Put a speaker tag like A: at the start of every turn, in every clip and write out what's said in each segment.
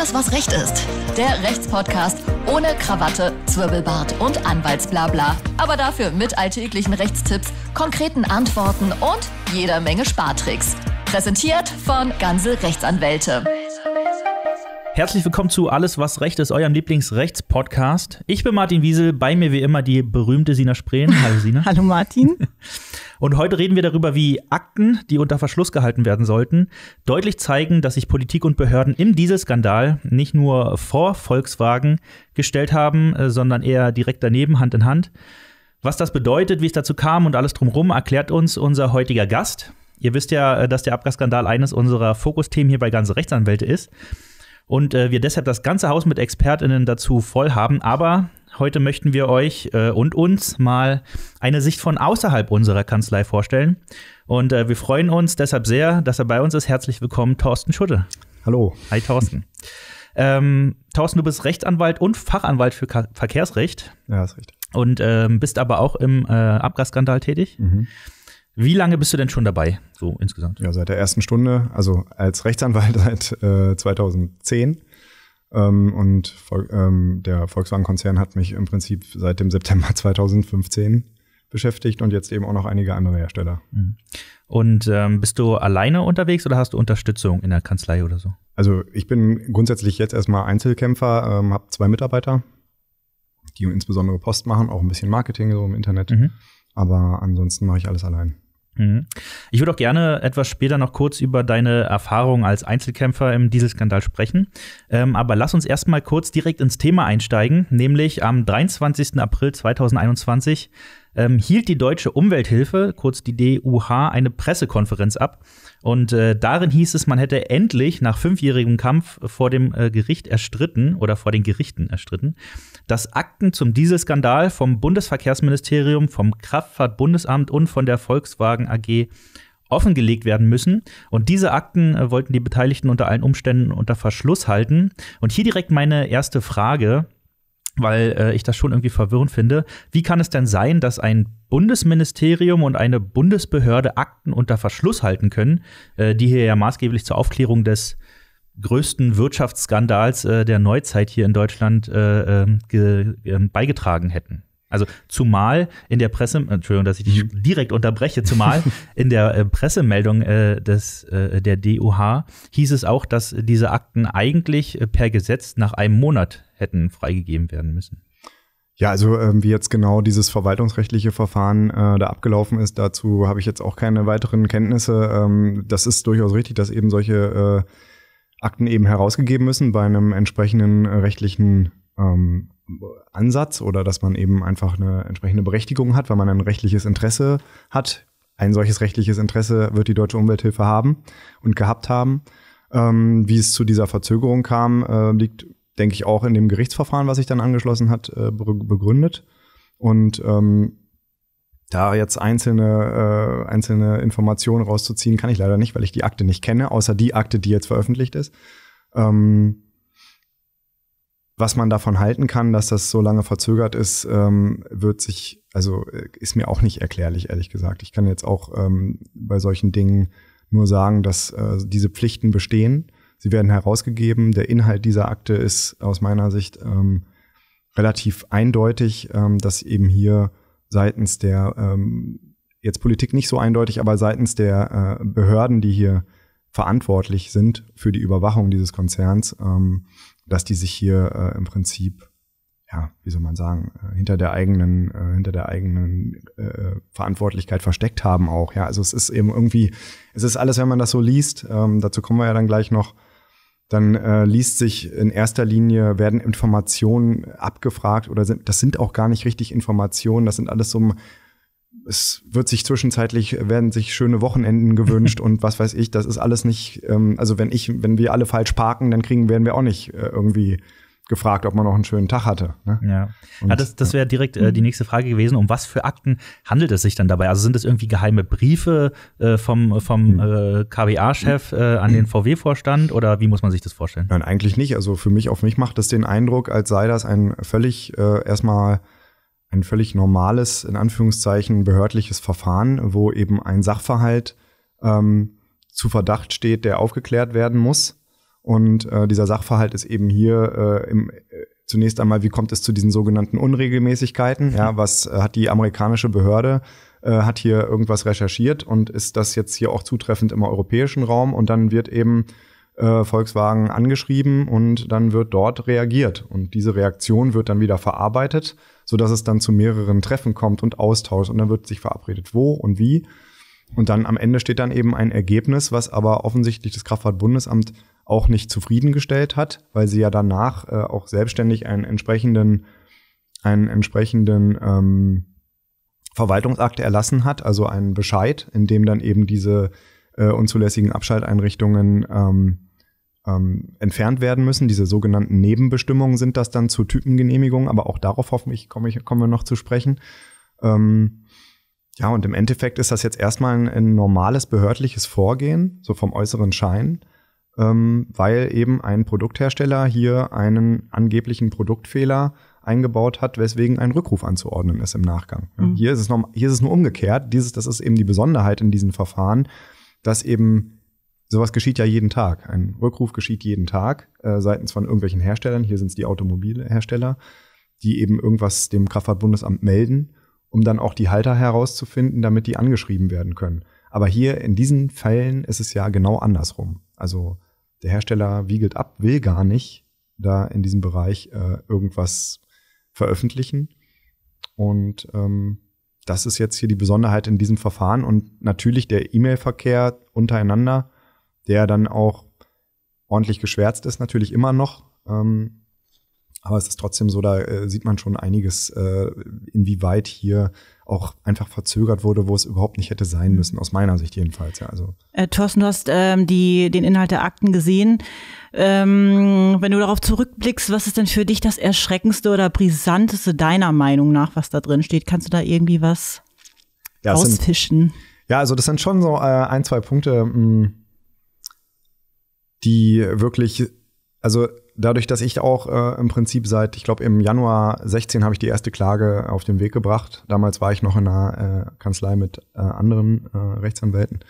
A: alles, was Recht ist. Der Rechtspodcast ohne Krawatte, Zwirbelbart und Anwaltsblabla. Aber dafür mit alltäglichen Rechtstipps, konkreten Antworten und jeder Menge Spartricks. Präsentiert von Ganze Rechtsanwälte.
B: Herzlich willkommen zu Alles, was Recht ist, eurem Lieblingsrechtspodcast. Ich bin Martin Wiesel, bei mir wie immer die berühmte Sina Spreen. Hallo Sina. Hallo Martin. Und heute reden wir darüber, wie Akten, die unter Verschluss gehalten werden sollten, deutlich zeigen, dass sich Politik und Behörden im Dieselskandal nicht nur vor Volkswagen gestellt haben, äh, sondern eher direkt daneben, Hand in Hand. Was das bedeutet, wie es dazu kam und alles drumherum, erklärt uns unser heutiger Gast. Ihr wisst ja, äh, dass der Abgasskandal eines unserer Fokusthemen hier bei ganze Rechtsanwälte ist und äh, wir deshalb das ganze Haus mit ExpertInnen dazu voll haben. Aber Heute möchten wir euch äh, und uns mal eine Sicht von außerhalb unserer Kanzlei vorstellen. Und äh, wir freuen uns deshalb sehr, dass er bei uns ist. Herzlich willkommen, Thorsten Schutte. Hallo. Hi, Thorsten. Ähm, Thorsten, du bist Rechtsanwalt und Fachanwalt für Ka Verkehrsrecht. Ja, ist richtig. Und ähm, bist aber auch im äh, Abgasskandal
C: tätig. Mhm. Wie lange bist du denn schon dabei, so insgesamt? Ja, seit der ersten Stunde, also als Rechtsanwalt seit äh, 2010 ähm, und ähm, der Volkswagen-Konzern hat mich im Prinzip seit dem September 2015 beschäftigt und jetzt eben auch noch einige andere Hersteller. Mhm. Und ähm, bist du alleine unterwegs oder hast du Unterstützung in der Kanzlei oder so? Also ich bin grundsätzlich jetzt erstmal Einzelkämpfer, ähm, habe zwei Mitarbeiter, die insbesondere Post machen, auch ein bisschen Marketing so im Internet. Mhm. Aber ansonsten mache ich alles allein. Mhm.
B: Ich würde auch gerne etwas später noch kurz über deine Erfahrungen als Einzelkämpfer im Dieselskandal sprechen. Ähm, aber lass uns erstmal kurz direkt ins Thema einsteigen, nämlich am 23. April 2021 ähm, hielt die Deutsche Umwelthilfe, kurz die DUH, eine Pressekonferenz ab. Und äh, darin hieß es, man hätte endlich nach fünfjährigem Kampf vor dem äh, Gericht erstritten oder vor den Gerichten erstritten, dass Akten zum Dieselskandal vom Bundesverkehrsministerium, vom Kraftfahrtbundesamt und von der Volkswagen AG offengelegt werden müssen. Und diese Akten äh, wollten die Beteiligten unter allen Umständen unter Verschluss halten. Und hier direkt meine erste Frage weil äh, ich das schon irgendwie verwirrend finde. Wie kann es denn sein, dass ein Bundesministerium und eine Bundesbehörde Akten unter Verschluss halten können, äh, die hier ja maßgeblich zur Aufklärung des größten Wirtschaftsskandals äh, der Neuzeit hier in Deutschland äh, ähm, ähm, beigetragen hätten? Also zumal in der Presse, Entschuldigung, dass ich dich mhm. direkt unterbreche, zumal in der äh, Pressemeldung äh, des, äh, der DUH hieß es auch, dass diese Akten eigentlich äh, per Gesetz nach einem Monat hätten freigegeben
C: werden müssen. Ja, also ähm, wie jetzt genau dieses verwaltungsrechtliche Verfahren äh, da abgelaufen ist, dazu habe ich jetzt auch keine weiteren Kenntnisse. Ähm, das ist durchaus richtig, dass eben solche äh, Akten eben herausgegeben müssen bei einem entsprechenden äh, rechtlichen ähm, Ansatz oder dass man eben einfach eine entsprechende Berechtigung hat, weil man ein rechtliches Interesse hat. Ein solches rechtliches Interesse wird die Deutsche Umwelthilfe haben und gehabt haben. Ähm, wie es zu dieser Verzögerung kam, äh, liegt, denke ich, auch in dem Gerichtsverfahren, was sich dann angeschlossen hat, äh, begründet. Und ähm, da jetzt einzelne, äh, einzelne Informationen rauszuziehen, kann ich leider nicht, weil ich die Akte nicht kenne, außer die Akte, die jetzt veröffentlicht ist. Ähm, was man davon halten kann, dass das so lange verzögert ist, ähm, wird sich, also äh, ist mir auch nicht erklärlich, ehrlich gesagt. Ich kann jetzt auch ähm, bei solchen Dingen nur sagen, dass äh, diese Pflichten bestehen. Sie werden herausgegeben. Der Inhalt dieser Akte ist aus meiner Sicht ähm, relativ eindeutig, ähm, dass eben hier seitens der, ähm, jetzt Politik nicht so eindeutig, aber seitens der äh, Behörden, die hier verantwortlich sind für die Überwachung dieses Konzerns, ähm, dass die sich hier äh, im Prinzip, ja, wie soll man sagen, äh, hinter der eigenen, äh, hinter der eigenen äh, Verantwortlichkeit versteckt haben auch. Ja, also es ist eben irgendwie, es ist alles, wenn man das so liest, ähm, dazu kommen wir ja dann gleich noch, dann äh, liest sich in erster Linie, werden Informationen abgefragt oder sind, das sind auch gar nicht richtig Informationen, das sind alles so es wird sich zwischenzeitlich, werden sich schöne Wochenenden gewünscht und was weiß ich, das ist alles nicht, ähm, also wenn ich, wenn wir alle falsch parken, dann kriegen, werden wir auch nicht äh, irgendwie gefragt, ob man noch einen schönen Tag hatte.
B: Ne? Ja. Und, ja. das, das wäre direkt äh, die nächste Frage gewesen. Um was für Akten handelt es sich dann dabei? Also sind es irgendwie geheime Briefe äh, vom, vom hm. äh, KBA-Chef hm. äh, an den hm. VW-Vorstand oder wie muss man sich das vorstellen?
C: Nein, eigentlich nicht. Also für mich, auf mich macht das den Eindruck, als sei das ein völlig äh, erstmal ein völlig normales, in Anführungszeichen, behördliches Verfahren, wo eben ein Sachverhalt ähm, zu Verdacht steht, der aufgeklärt werden muss. Und äh, dieser Sachverhalt ist eben hier äh, im, äh, zunächst einmal, wie kommt es zu diesen sogenannten Unregelmäßigkeiten? Ja, was äh, hat die amerikanische Behörde äh, hat hier irgendwas recherchiert und ist das jetzt hier auch zutreffend im europäischen Raum? Und dann wird eben äh, Volkswagen angeschrieben und dann wird dort reagiert. Und diese Reaktion wird dann wieder verarbeitet so dass es dann zu mehreren Treffen kommt und Austausch und dann wird sich verabredet, wo und wie. Und dann am Ende steht dann eben ein Ergebnis, was aber offensichtlich das Kraftfahrtbundesamt auch nicht zufriedengestellt hat, weil sie ja danach äh, auch selbstständig einen entsprechenden, einen entsprechenden ähm, Verwaltungsakt erlassen hat, also einen Bescheid, in dem dann eben diese äh, unzulässigen Abschalteinrichtungen ähm, ähm, entfernt werden müssen. Diese sogenannten Nebenbestimmungen sind das dann zur Typengenehmigung, aber auch darauf hoffentlich komme ich, kommen wir noch zu sprechen. Ähm, ja, und im Endeffekt ist das jetzt erstmal ein, ein normales behördliches Vorgehen, so vom äußeren Schein, ähm, weil eben ein Produkthersteller hier einen angeblichen Produktfehler eingebaut hat, weswegen ein Rückruf anzuordnen ist im Nachgang. Mhm. Hier, ist es noch, hier ist es nur umgekehrt. Dieses, das ist eben die Besonderheit in diesen Verfahren, dass eben sowas geschieht ja jeden Tag. Ein Rückruf geschieht jeden Tag äh, seitens von irgendwelchen Herstellern. Hier sind es die Automobilhersteller, die eben irgendwas dem Kraftfahrtbundesamt melden, um dann auch die Halter herauszufinden, damit die angeschrieben werden können. Aber hier in diesen Fällen ist es ja genau andersrum. Also der Hersteller wiegelt ab, will gar nicht da in diesem Bereich äh, irgendwas veröffentlichen. Und ähm, das ist jetzt hier die Besonderheit in diesem Verfahren. Und natürlich der E-Mail-Verkehr untereinander der dann auch ordentlich geschwärzt ist, natürlich immer noch. Ähm, aber es ist trotzdem so, da äh, sieht man schon einiges, äh, inwieweit hier auch einfach verzögert wurde, wo es überhaupt nicht hätte sein müssen, aus meiner Sicht jedenfalls. Ja, also.
A: Äh, Thorsten, du hast ähm, die, den Inhalt der Akten gesehen. Ähm, wenn du darauf zurückblickst, was ist denn für dich das Erschreckendste oder Brisanteste deiner Meinung nach, was da drin steht? Kannst du da irgendwie was ja, ausfischen?
C: Sind, ja, also das sind schon so äh, ein, zwei Punkte. Mh, mm, die wirklich, also dadurch, dass ich auch äh, im Prinzip seit, ich glaube, im Januar 16 habe ich die erste Klage auf den Weg gebracht. Damals war ich noch in einer äh, Kanzlei mit äh, anderen äh, Rechtsanwälten.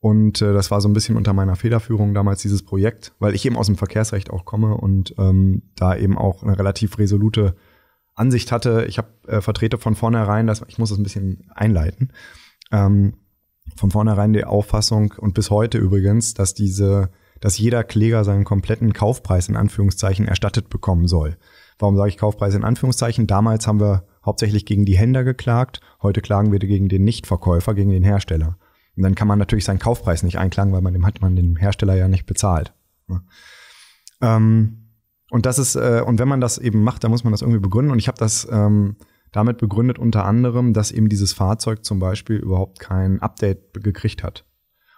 C: Und äh, das war so ein bisschen unter meiner Federführung damals dieses Projekt, weil ich eben aus dem Verkehrsrecht auch komme und ähm, da eben auch eine relativ resolute Ansicht hatte. Ich habe äh, Vertreter von vornherein, dass ich muss das ein bisschen einleiten. Ähm, von vornherein die Auffassung und bis heute übrigens, dass diese, dass jeder Kläger seinen kompletten Kaufpreis in Anführungszeichen erstattet bekommen soll. Warum sage ich Kaufpreis in Anführungszeichen? Damals haben wir hauptsächlich gegen die Händler geklagt, heute klagen wir gegen den Nichtverkäufer, gegen den Hersteller. Und dann kann man natürlich seinen Kaufpreis nicht einklagen, weil man dem hat man den Hersteller ja nicht bezahlt. Ähm, und das ist, äh, und wenn man das eben macht, dann muss man das irgendwie begründen. Und ich habe das ähm, damit begründet unter anderem, dass eben dieses Fahrzeug zum Beispiel überhaupt kein Update gekriegt hat.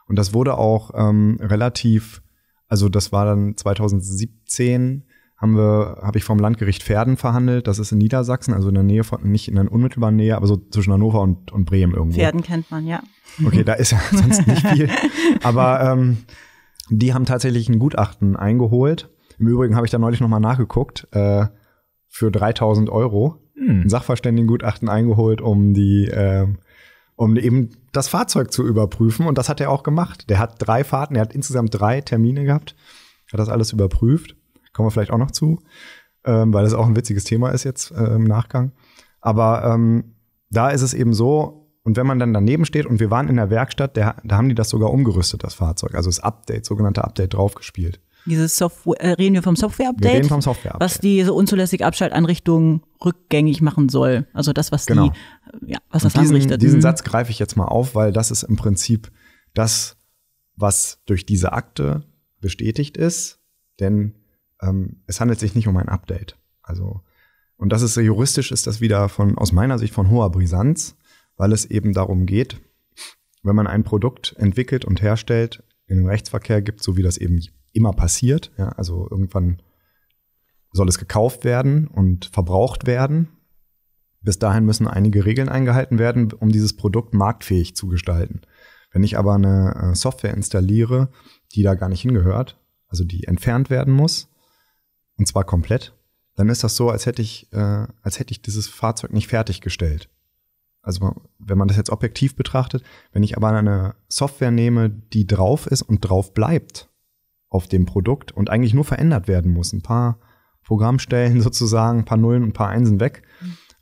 C: Und das wurde auch ähm, relativ, also das war dann 2017, haben wir, habe ich vom Landgericht Pferden verhandelt. Das ist in Niedersachsen, also in der Nähe von, nicht in der unmittelbaren Nähe, aber so zwischen Hannover und, und Bremen irgendwo. Pferden
A: kennt man, ja. Okay, da ist ja
C: sonst nicht viel. Aber ähm, die haben tatsächlich ein Gutachten eingeholt. Im Übrigen habe ich da neulich nochmal nachgeguckt, äh, für 3000 Euro hm. ein Sachverständigengutachten eingeholt, um die, äh, um eben das Fahrzeug zu überprüfen. Und das hat er auch gemacht. Der hat drei Fahrten, er hat insgesamt drei Termine gehabt, hat das alles überprüft. Kommen wir vielleicht auch noch zu, ähm, weil es auch ein witziges Thema ist jetzt äh, im Nachgang. Aber ähm, da ist es eben so, und wenn man dann daneben steht und wir waren in der Werkstatt, der, da haben die das sogar umgerüstet, das Fahrzeug. Also das Update, sogenannte Update draufgespielt.
A: Dieses Software, äh, reden wir vom Software-Update? Wir reden vom Software-Update. Was diese unzulässige Abschalteinrichtung rückgängig machen soll. Also das, was genau. die, äh, ja, was das diesen, anrichtet. Diesen mhm. Satz
C: greife ich jetzt mal auf, weil das ist im Prinzip das, was durch diese Akte bestätigt ist, denn ähm, es handelt sich nicht um ein Update. Also, und das ist juristisch ist das wieder von, aus meiner Sicht von hoher Brisanz, weil es eben darum geht, wenn man ein Produkt entwickelt und herstellt, in den Rechtsverkehr gibt, so wie das eben immer passiert. Ja, also irgendwann soll es gekauft werden und verbraucht werden. Bis dahin müssen einige Regeln eingehalten werden, um dieses Produkt marktfähig zu gestalten. Wenn ich aber eine äh, Software installiere, die da gar nicht hingehört, also die entfernt werden muss, und zwar komplett, dann ist das so, als hätte ich, äh, als hätte ich dieses Fahrzeug nicht fertiggestellt. Also wenn man das jetzt objektiv betrachtet, wenn ich aber eine Software nehme, die drauf ist und drauf bleibt, auf dem Produkt und eigentlich nur verändert werden muss. Ein paar Programmstellen sozusagen, ein paar Nullen und ein paar Einsen weg.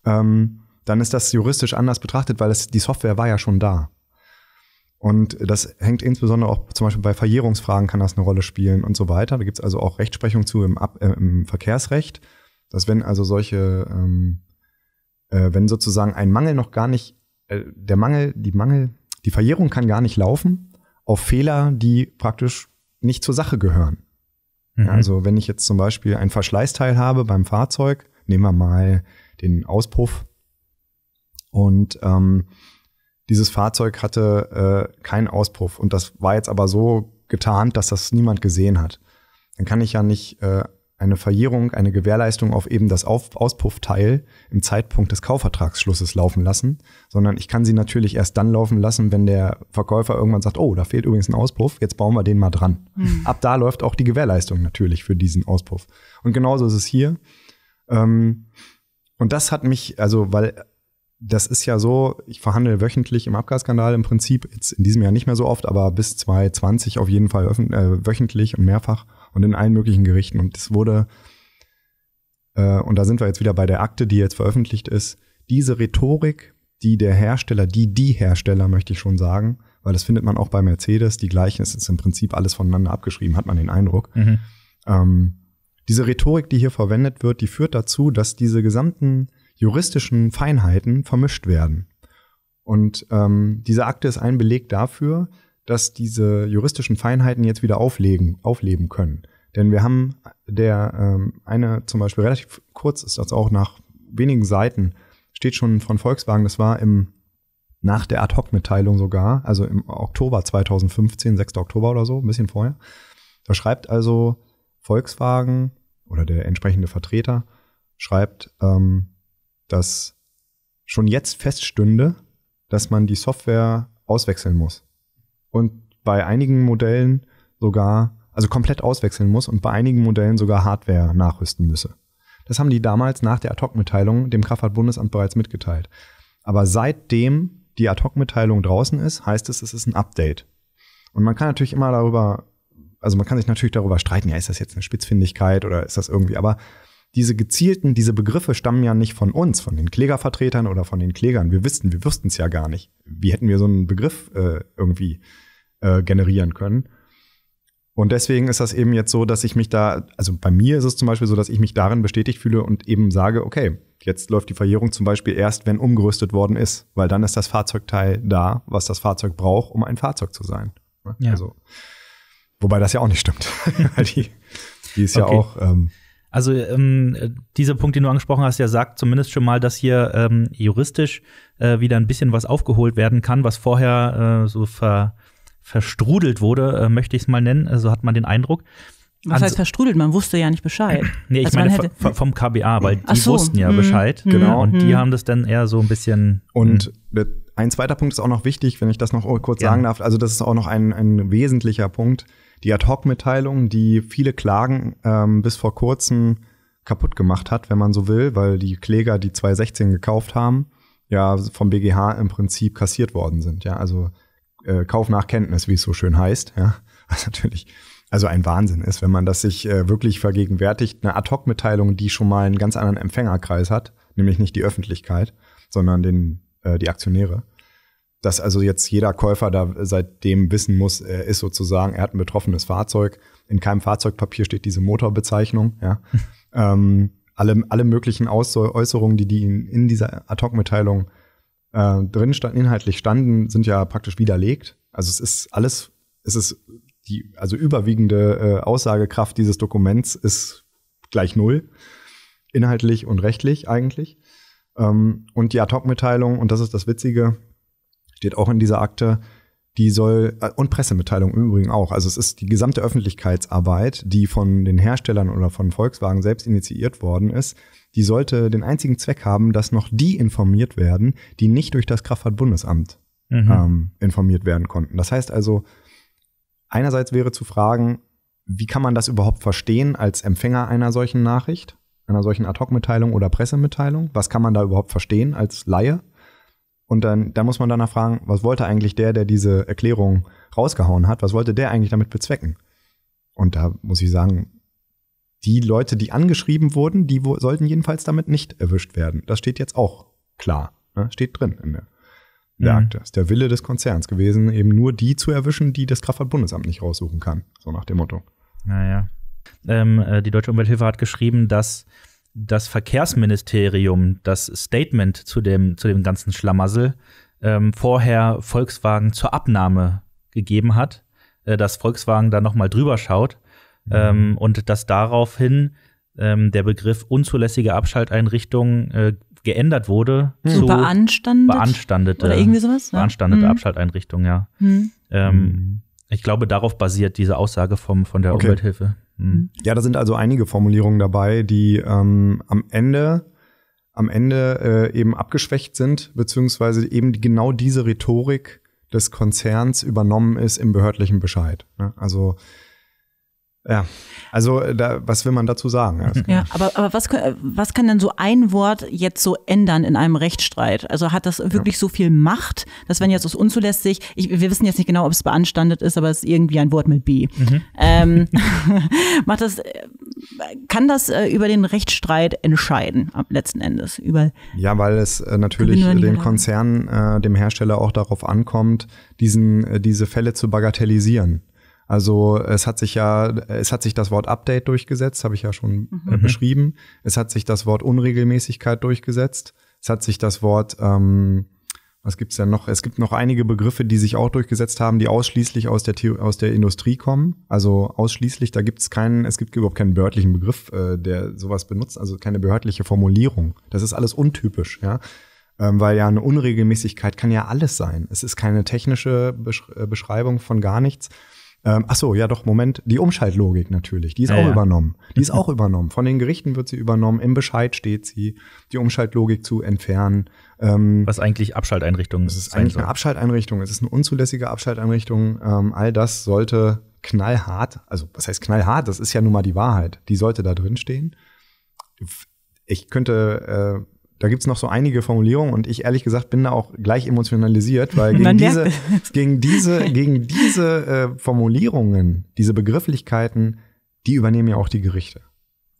C: Ähm, dann ist das juristisch anders betrachtet, weil das, die Software war ja schon da. Und das hängt insbesondere auch zum Beispiel bei Verjährungsfragen kann das eine Rolle spielen und so weiter. Da gibt es also auch Rechtsprechung zu im, Ab äh, im Verkehrsrecht, dass wenn also solche, ähm, äh, wenn sozusagen ein Mangel noch gar nicht, äh, der Mangel, die Mangel, die Verjährung kann gar nicht laufen auf Fehler, die praktisch nicht zur Sache gehören. Mhm. Also wenn ich jetzt zum Beispiel ein Verschleißteil habe beim Fahrzeug, nehmen wir mal den Auspuff und ähm, dieses Fahrzeug hatte äh, keinen Auspuff und das war jetzt aber so getarnt, dass das niemand gesehen hat. Dann kann ich ja nicht äh, eine Verjährung, eine Gewährleistung auf eben das auf Auspuffteil im Zeitpunkt des Kaufvertragsschlusses laufen lassen, sondern ich kann sie natürlich erst dann laufen lassen, wenn der Verkäufer irgendwann sagt, oh, da fehlt übrigens ein Auspuff, jetzt bauen wir den mal dran. Mhm. Ab da läuft auch die Gewährleistung natürlich für diesen Auspuff. Und genauso ist es hier. Ähm, und das hat mich, also weil das ist ja so, ich verhandle wöchentlich im Abgasskandal im Prinzip, jetzt in diesem Jahr nicht mehr so oft, aber bis 2020 auf jeden Fall äh, wöchentlich und mehrfach und in allen möglichen Gerichten. Und es wurde, äh, und da sind wir jetzt wieder bei der Akte, die jetzt veröffentlicht ist, diese Rhetorik, die der Hersteller, die die Hersteller, möchte ich schon sagen, weil das findet man auch bei Mercedes, die gleichen, es ist im Prinzip alles voneinander abgeschrieben, hat man den Eindruck. Mhm. Ähm, diese Rhetorik, die hier verwendet wird, die führt dazu, dass diese gesamten juristischen Feinheiten vermischt werden. Und ähm, diese Akte ist ein Beleg dafür, dass diese juristischen Feinheiten jetzt wieder auflegen, aufleben können. Denn wir haben der ähm, eine zum Beispiel relativ kurz ist, also auch nach wenigen Seiten steht schon von Volkswagen, das war im nach der Ad-Hoc-Mitteilung sogar, also im Oktober 2015, 6. Oktober oder so, ein bisschen vorher. Da schreibt also Volkswagen oder der entsprechende Vertreter schreibt, ähm, dass schon jetzt feststünde, dass man die Software auswechseln muss und bei einigen Modellen sogar, also komplett auswechseln muss und bei einigen Modellen sogar Hardware nachrüsten müsse. Das haben die damals nach der Ad-Hoc-Mitteilung dem Kraftfahrtbundesamt bereits mitgeteilt. Aber seitdem die Ad-Hoc-Mitteilung draußen ist, heißt es, es ist ein Update. Und man kann natürlich immer darüber, also man kann sich natürlich darüber streiten, ja, ist das jetzt eine Spitzfindigkeit oder ist das irgendwie, aber diese gezielten, diese Begriffe stammen ja nicht von uns, von den Klägervertretern oder von den Klägern. Wir wissen, wir wüssten es ja gar nicht. Wie hätten wir so einen Begriff äh, irgendwie äh, generieren können? Und deswegen ist das eben jetzt so, dass ich mich da, also bei mir ist es zum Beispiel so, dass ich mich darin bestätigt fühle und eben sage, okay, jetzt läuft die Verjährung zum Beispiel erst, wenn umgerüstet worden ist, weil dann ist das Fahrzeugteil da, was das Fahrzeug braucht, um ein Fahrzeug zu sein. Ne? Ja. Also, wobei das ja auch nicht stimmt, die, die ist okay. ja auch. Ähm, also ähm, dieser Punkt,
B: den du angesprochen hast, ja sagt zumindest schon mal, dass hier ähm, juristisch äh, wieder ein bisschen was aufgeholt werden kann, was vorher äh, so ver verstrudelt wurde, äh, möchte ich es mal nennen. So also hat man den Eindruck. Was heißt
A: verstrudelt? Man wusste ja nicht Bescheid. Nee, ich also meine vom KBA, weil
B: die so. wussten ja mhm. Bescheid. Hm. Genau. Und die hm. haben
C: das dann eher so ein bisschen. Und hm. ein zweiter Punkt ist auch noch wichtig, wenn ich das noch oh, kurz ja. sagen darf. Also, das ist auch noch ein, ein wesentlicher Punkt. Die Ad-Hoc-Mitteilung, die viele Klagen ähm, bis vor kurzem kaputt gemacht hat, wenn man so will, weil die Kläger, die 2016 gekauft haben, ja vom BGH im Prinzip kassiert worden sind. Ja, also äh, Kauf nach Kenntnis, wie es so schön heißt. Ja, was natürlich also ein Wahnsinn ist, wenn man das sich äh, wirklich vergegenwärtigt, eine Ad-Hoc-Mitteilung, die schon mal einen ganz anderen Empfängerkreis hat, nämlich nicht die Öffentlichkeit, sondern den, äh, die Aktionäre. Dass also jetzt jeder Käufer da seitdem wissen muss, er ist sozusagen, er hat ein betroffenes Fahrzeug. In keinem Fahrzeugpapier steht diese Motorbezeichnung. Ja. ähm, alle, alle möglichen Äußerungen, die, die in, in dieser Ad-Hoc-Mitteilung äh, drin standen, inhaltlich standen, sind ja praktisch widerlegt. Also es ist alles, es ist die also überwiegende äh, Aussagekraft dieses Dokuments ist gleich null, inhaltlich und rechtlich eigentlich. Ähm, und die Ad-Hoc-Mitteilung, und das ist das Witzige, steht auch in dieser Akte, die soll, äh, und Pressemitteilung im Übrigen auch, also es ist die gesamte Öffentlichkeitsarbeit, die von den Herstellern oder von Volkswagen selbst initiiert worden ist, die sollte den einzigen Zweck haben, dass noch die informiert werden, die nicht durch das Kraftfahrtbundesamt mhm. ähm, informiert werden konnten. Das heißt also, Einerseits wäre zu fragen, wie kann man das überhaupt verstehen als Empfänger einer solchen Nachricht, einer solchen Ad-Hoc-Mitteilung oder Pressemitteilung? Was kann man da überhaupt verstehen als Laie? Und dann, dann muss man danach fragen, was wollte eigentlich der, der diese Erklärung rausgehauen hat, was wollte der eigentlich damit bezwecken? Und da muss ich sagen, die Leute, die angeschrieben wurden, die sollten jedenfalls damit nicht erwischt werden. Das steht jetzt auch klar, ne? steht drin in der der mhm. Akte. Ist der Wille des Konzerns gewesen, eben nur die zu erwischen, die das Kraftfahrtbundesamt nicht raussuchen kann. So nach dem Motto.
B: Naja. Ähm, äh, die Deutsche Umwelthilfe hat geschrieben, dass das Verkehrsministerium das Statement zu dem, zu dem ganzen Schlamassel ähm, vorher Volkswagen zur Abnahme gegeben hat, äh, dass Volkswagen da nochmal drüber schaut mhm. ähm, und dass daraufhin ähm, der Begriff unzulässige Abschalteinrichtung äh, geändert wurde hm. zu so beanstandet? beanstandete, Oder irgendwie sowas, ne? beanstandete mhm. Abschalteinrichtung, ja. Mhm. Ähm, hm. ich glaube, darauf basiert diese Aussage vom,
C: von der okay. Umwelthilfe. Mhm. Ja, da sind also einige Formulierungen dabei, die ähm, am Ende am Ende äh, eben abgeschwächt sind, beziehungsweise eben genau diese Rhetorik des Konzerns übernommen ist im behördlichen Bescheid. Ne? Also ja, also äh, da, was will man dazu sagen?
A: Ja, aber, aber was, äh, was kann denn so ein Wort jetzt so ändern in einem Rechtsstreit? Also hat das wirklich ja. so viel Macht, dass wenn jetzt das unzulässig, ich, wir wissen jetzt nicht genau, ob es beanstandet ist, aber es ist irgendwie ein Wort mit B. Mhm. Ähm, macht das, äh, kann das über den Rechtsstreit entscheiden, am letzten Endes? Über
C: ja, weil es natürlich dem Konzern, äh, dem Hersteller auch darauf ankommt, diesen, diese Fälle zu bagatellisieren. Also es hat sich ja, es hat sich das Wort Update durchgesetzt, habe ich ja schon äh, mhm. mhm. beschrieben. Es hat sich das Wort Unregelmäßigkeit durchgesetzt. Es hat sich das Wort, ähm, was gibt's denn noch? Es gibt noch einige Begriffe, die sich auch durchgesetzt haben, die ausschließlich aus der, aus der Industrie kommen. Also ausschließlich, da gibt's keinen, es gibt überhaupt keinen behördlichen Begriff, äh, der sowas benutzt, also keine behördliche Formulierung. Das ist alles untypisch, ja Ähm, weil ja eine Unregelmäßigkeit kann ja alles sein. Es ist keine technische äh, Beschreibung von gar nichts, ähm, ach so, ja doch, Moment. Die Umschaltlogik natürlich, die ist ja, auch ja. übernommen. Die ist auch übernommen. Von den Gerichten wird sie übernommen. Im Bescheid steht sie, die Umschaltlogik zu entfernen. Ähm, Was eigentlich Abschalteinrichtung ist. Es ist eigentlich soll. eine Abschalteinrichtung. Es ist eine unzulässige Abschalteinrichtung. Ähm, all das sollte knallhart, also was heißt knallhart? Das ist ja nun mal die Wahrheit. Die sollte da drin stehen. Ich könnte äh, da gibt's noch so einige Formulierungen und ich ehrlich gesagt bin da auch gleich emotionalisiert, weil gegen diese, gegen diese, gegen diese äh, Formulierungen, diese Begrifflichkeiten, die übernehmen ja auch die Gerichte.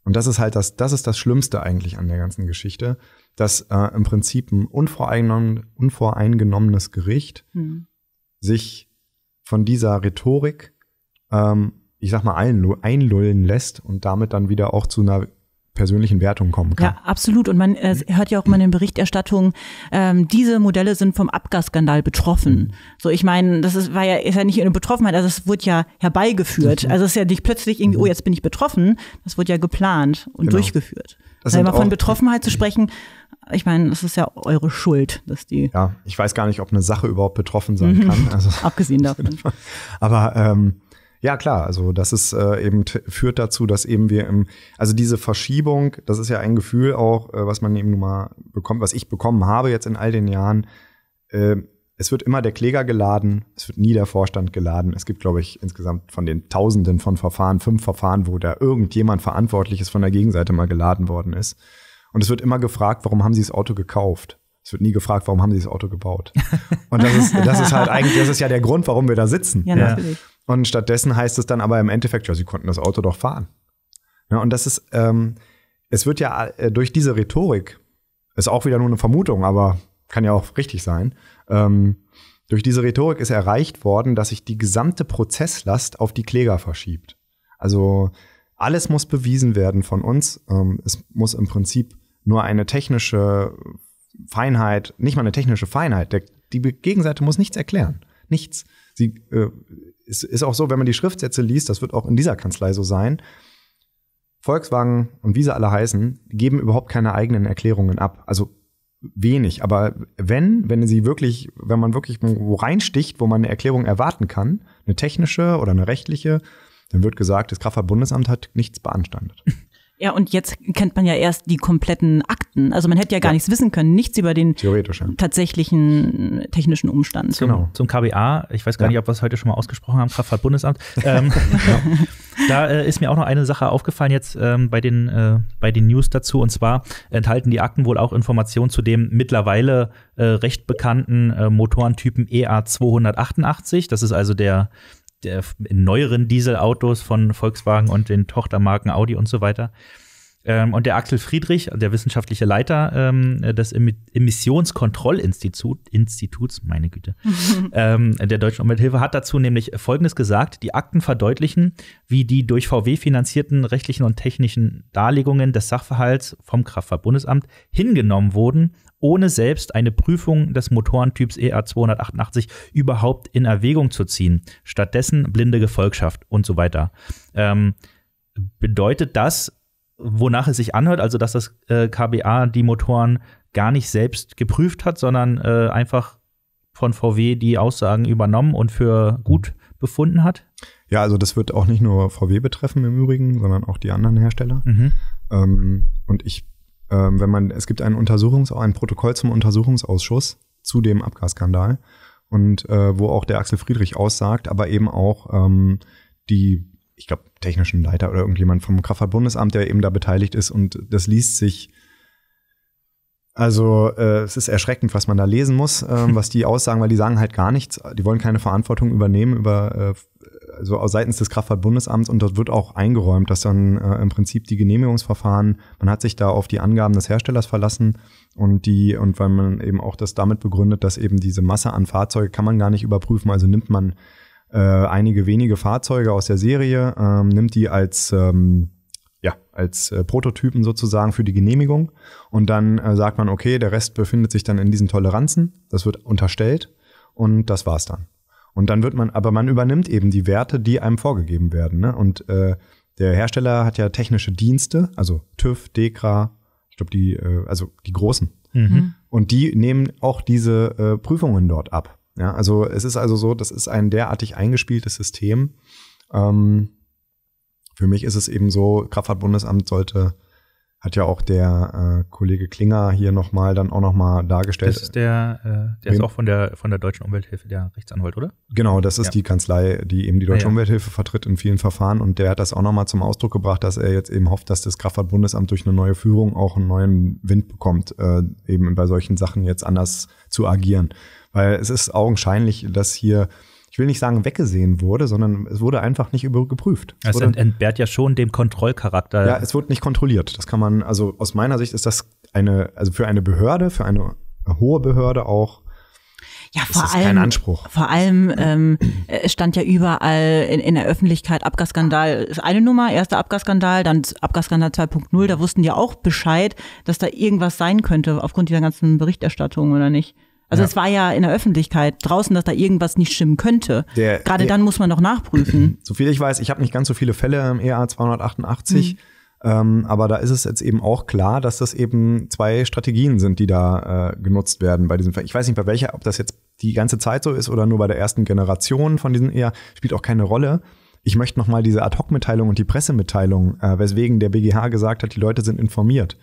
C: Und das ist halt das, das ist das Schlimmste eigentlich an der ganzen Geschichte, dass äh, im Prinzip ein unvoreingenommen, unvoreingenommenes Gericht mhm. sich von dieser Rhetorik, ähm, ich sag mal, einlullen lässt und damit dann wieder auch zu einer persönlichen Wertungen kommen kann. Ja,
A: absolut. Und man äh, hört ja auch immer in den Berichterstattungen, ähm, diese Modelle sind vom Abgasskandal betroffen. Mhm. So, ich meine, das ist, war ja, ist ja nicht eine Betroffenheit, also es wird ja herbeigeführt. Mhm. Also es ist ja nicht plötzlich irgendwie, oh, jetzt bin ich betroffen. Das wird ja geplant und genau. durchgeführt. also immer von Betroffenheit zu sprechen,
C: ich meine, das ist ja eure Schuld, dass die. Ja, ich weiß gar nicht, ob eine Sache überhaupt betroffen sein mhm. kann. Also, Abgesehen davon. Aber ähm, ja, klar, also das ist äh, eben führt dazu, dass eben wir im, also diese Verschiebung, das ist ja ein Gefühl auch, äh, was man eben nun mal bekommt, was ich bekommen habe jetzt in all den Jahren. Äh, es wird immer der Kläger geladen, es wird nie der Vorstand geladen. Es gibt, glaube ich, insgesamt von den Tausenden von Verfahren, fünf Verfahren, wo da irgendjemand Verantwortliches von der Gegenseite mal geladen worden ist. Und es wird immer gefragt, warum haben Sie das Auto gekauft? Es wird nie gefragt, warum haben Sie das Auto gebaut? Und das ist, das ist halt eigentlich, das ist ja der Grund, warum wir da sitzen. Ja, natürlich. Ja. Und stattdessen heißt es dann aber im Endeffekt, ja, sie konnten das Auto doch fahren. Ja, und das ist, ähm, es wird ja äh, durch diese Rhetorik, ist auch wieder nur eine Vermutung, aber kann ja auch richtig sein, ähm, durch diese Rhetorik ist erreicht worden, dass sich die gesamte Prozesslast auf die Kläger verschiebt. Also alles muss bewiesen werden von uns. Ähm, es muss im Prinzip nur eine technische Feinheit, nicht mal eine technische Feinheit, der, die Gegenseite muss nichts erklären. Nichts. Sie äh, es ist auch so, wenn man die Schriftsätze liest, das wird auch in dieser Kanzlei so sein. Volkswagen und wie sie alle heißen, geben überhaupt keine eigenen Erklärungen ab. Also wenig. Aber wenn, wenn sie wirklich, wenn man wirklich wo reinsticht, wo man eine Erklärung erwarten kann, eine technische oder eine rechtliche, dann wird gesagt, das Kraftfahrtbundesamt hat nichts beanstandet.
A: Ja, und jetzt kennt man ja erst die kompletten Akten. Also man hätte ja gar ja. nichts wissen können, nichts über den tatsächlichen technischen Umstand.
B: Genau. Zum, KBA, ich weiß gar ja. nicht, ob wir es heute schon mal ausgesprochen haben, Kraftfahrtbundesamt. ähm, da äh, ist mir auch noch eine Sache aufgefallen jetzt ähm, bei, den, äh, bei den News dazu. Und zwar enthalten die Akten wohl auch Informationen zu dem mittlerweile äh, recht bekannten äh, Motorentypen EA 288. Das ist also der der neueren Dieselautos von Volkswagen und den Tochtermarken Audi und so weiter ähm, und der Axel Friedrich, der wissenschaftliche Leiter ähm, des Emissionskontrollinstituts, Instituts, meine Güte, ähm, der Deutschen Umwelthilfe, hat dazu nämlich Folgendes gesagt: Die Akten verdeutlichen, wie die durch VW finanzierten rechtlichen und technischen Darlegungen des Sachverhalts vom Kraftfahrtbundesamt hingenommen wurden, ohne selbst eine Prüfung des Motorentyps EA288 überhaupt in Erwägung zu ziehen. Stattdessen blinde Gefolgschaft und so weiter. Ähm, bedeutet das, wonach es sich anhört, also dass das äh, KBA die Motoren gar nicht selbst geprüft hat, sondern äh, einfach von VW
C: die Aussagen übernommen und für gut befunden hat? Ja, also das wird auch nicht nur VW betreffen im Übrigen, sondern auch die anderen Hersteller. Mhm. Ähm, und ich, ähm, wenn man, es gibt ein Untersuchungs, ein Protokoll zum Untersuchungsausschuss zu dem Abgasskandal und äh, wo auch der Axel Friedrich aussagt, aber eben auch ähm, die ich glaube, technischen Leiter oder irgendjemand vom Kraftfahrtbundesamt, der eben da beteiligt ist und das liest sich. Also äh, es ist erschreckend, was man da lesen muss, ähm, was die aussagen, weil die sagen halt gar nichts. Die wollen keine Verantwortung übernehmen über äh, also seitens des Kraftfahrtbundesamts und dort wird auch eingeräumt, dass dann äh, im Prinzip die Genehmigungsverfahren, man hat sich da auf die Angaben des Herstellers verlassen und die und weil man eben auch das damit begründet, dass eben diese Masse an Fahrzeugen kann man gar nicht überprüfen, also nimmt man äh, einige wenige Fahrzeuge aus der Serie, ähm, nimmt die als, ähm, ja, als äh, Prototypen sozusagen für die Genehmigung und dann äh, sagt man, okay, der Rest befindet sich dann in diesen Toleranzen, das wird unterstellt und das war's dann. Und dann wird man, aber man übernimmt eben die Werte, die einem vorgegeben werden. Ne? Und äh, der Hersteller hat ja technische Dienste, also TÜV, DEKRA, ich glaube die, äh, also die großen. Mhm. Und die nehmen auch diese äh, Prüfungen dort ab. Ja, also es ist also so, das ist ein derartig eingespieltes System. Ähm, für mich ist es eben so, Kraftfahrtbundesamt sollte, hat ja auch der äh, Kollege Klinger hier nochmal dann auch nochmal dargestellt. Das ist der, äh, der ist auch
B: von der, von der Deutschen Umwelthilfe der Rechtsanwalt, oder? Genau, das ist ja. die Kanzlei,
C: die eben die ah, Deutsche ja, ja. Umwelthilfe vertritt in vielen Verfahren und der hat das auch nochmal zum Ausdruck gebracht, dass er jetzt eben hofft, dass das Kraftfahrtbundesamt durch eine neue Führung auch einen neuen Wind bekommt, äh, eben bei solchen Sachen jetzt anders zu agieren. Weil es ist augenscheinlich, dass hier ich will nicht sagen weggesehen wurde, sondern es wurde einfach nicht übergeprüft. Es also
B: entbehrt ja schon dem Kontrollcharakter. Ja, es
C: wurde nicht kontrolliert. Das kann man, also aus meiner Sicht ist das eine, also für eine Behörde, für eine hohe Behörde auch. Ja, vor ist allem, kein Anspruch.
A: Vor allem ähm, äh, stand ja überall in, in der Öffentlichkeit Abgasskandal ist eine Nummer, erster Abgasskandal, dann Abgasskandal 2.0, da wussten die auch Bescheid, dass da irgendwas sein könnte aufgrund dieser ganzen Berichterstattung oder nicht. Also ja. es war ja in der Öffentlichkeit draußen, dass da irgendwas nicht stimmen könnte. Der, Gerade der, dann muss man noch
C: nachprüfen. Soviel ich weiß, ich habe nicht ganz so viele Fälle im EA 288. Mhm. Ähm, aber da ist es jetzt eben auch klar, dass das eben zwei Strategien sind, die da äh, genutzt werden bei diesem Fall. Ich weiß nicht, bei welcher, ob das jetzt die ganze Zeit so ist oder nur bei der ersten Generation von diesen eher, spielt auch keine Rolle. Ich möchte nochmal diese Ad-Hoc-Mitteilung und die Pressemitteilung, äh, weswegen der BGH gesagt hat, die Leute sind informiert.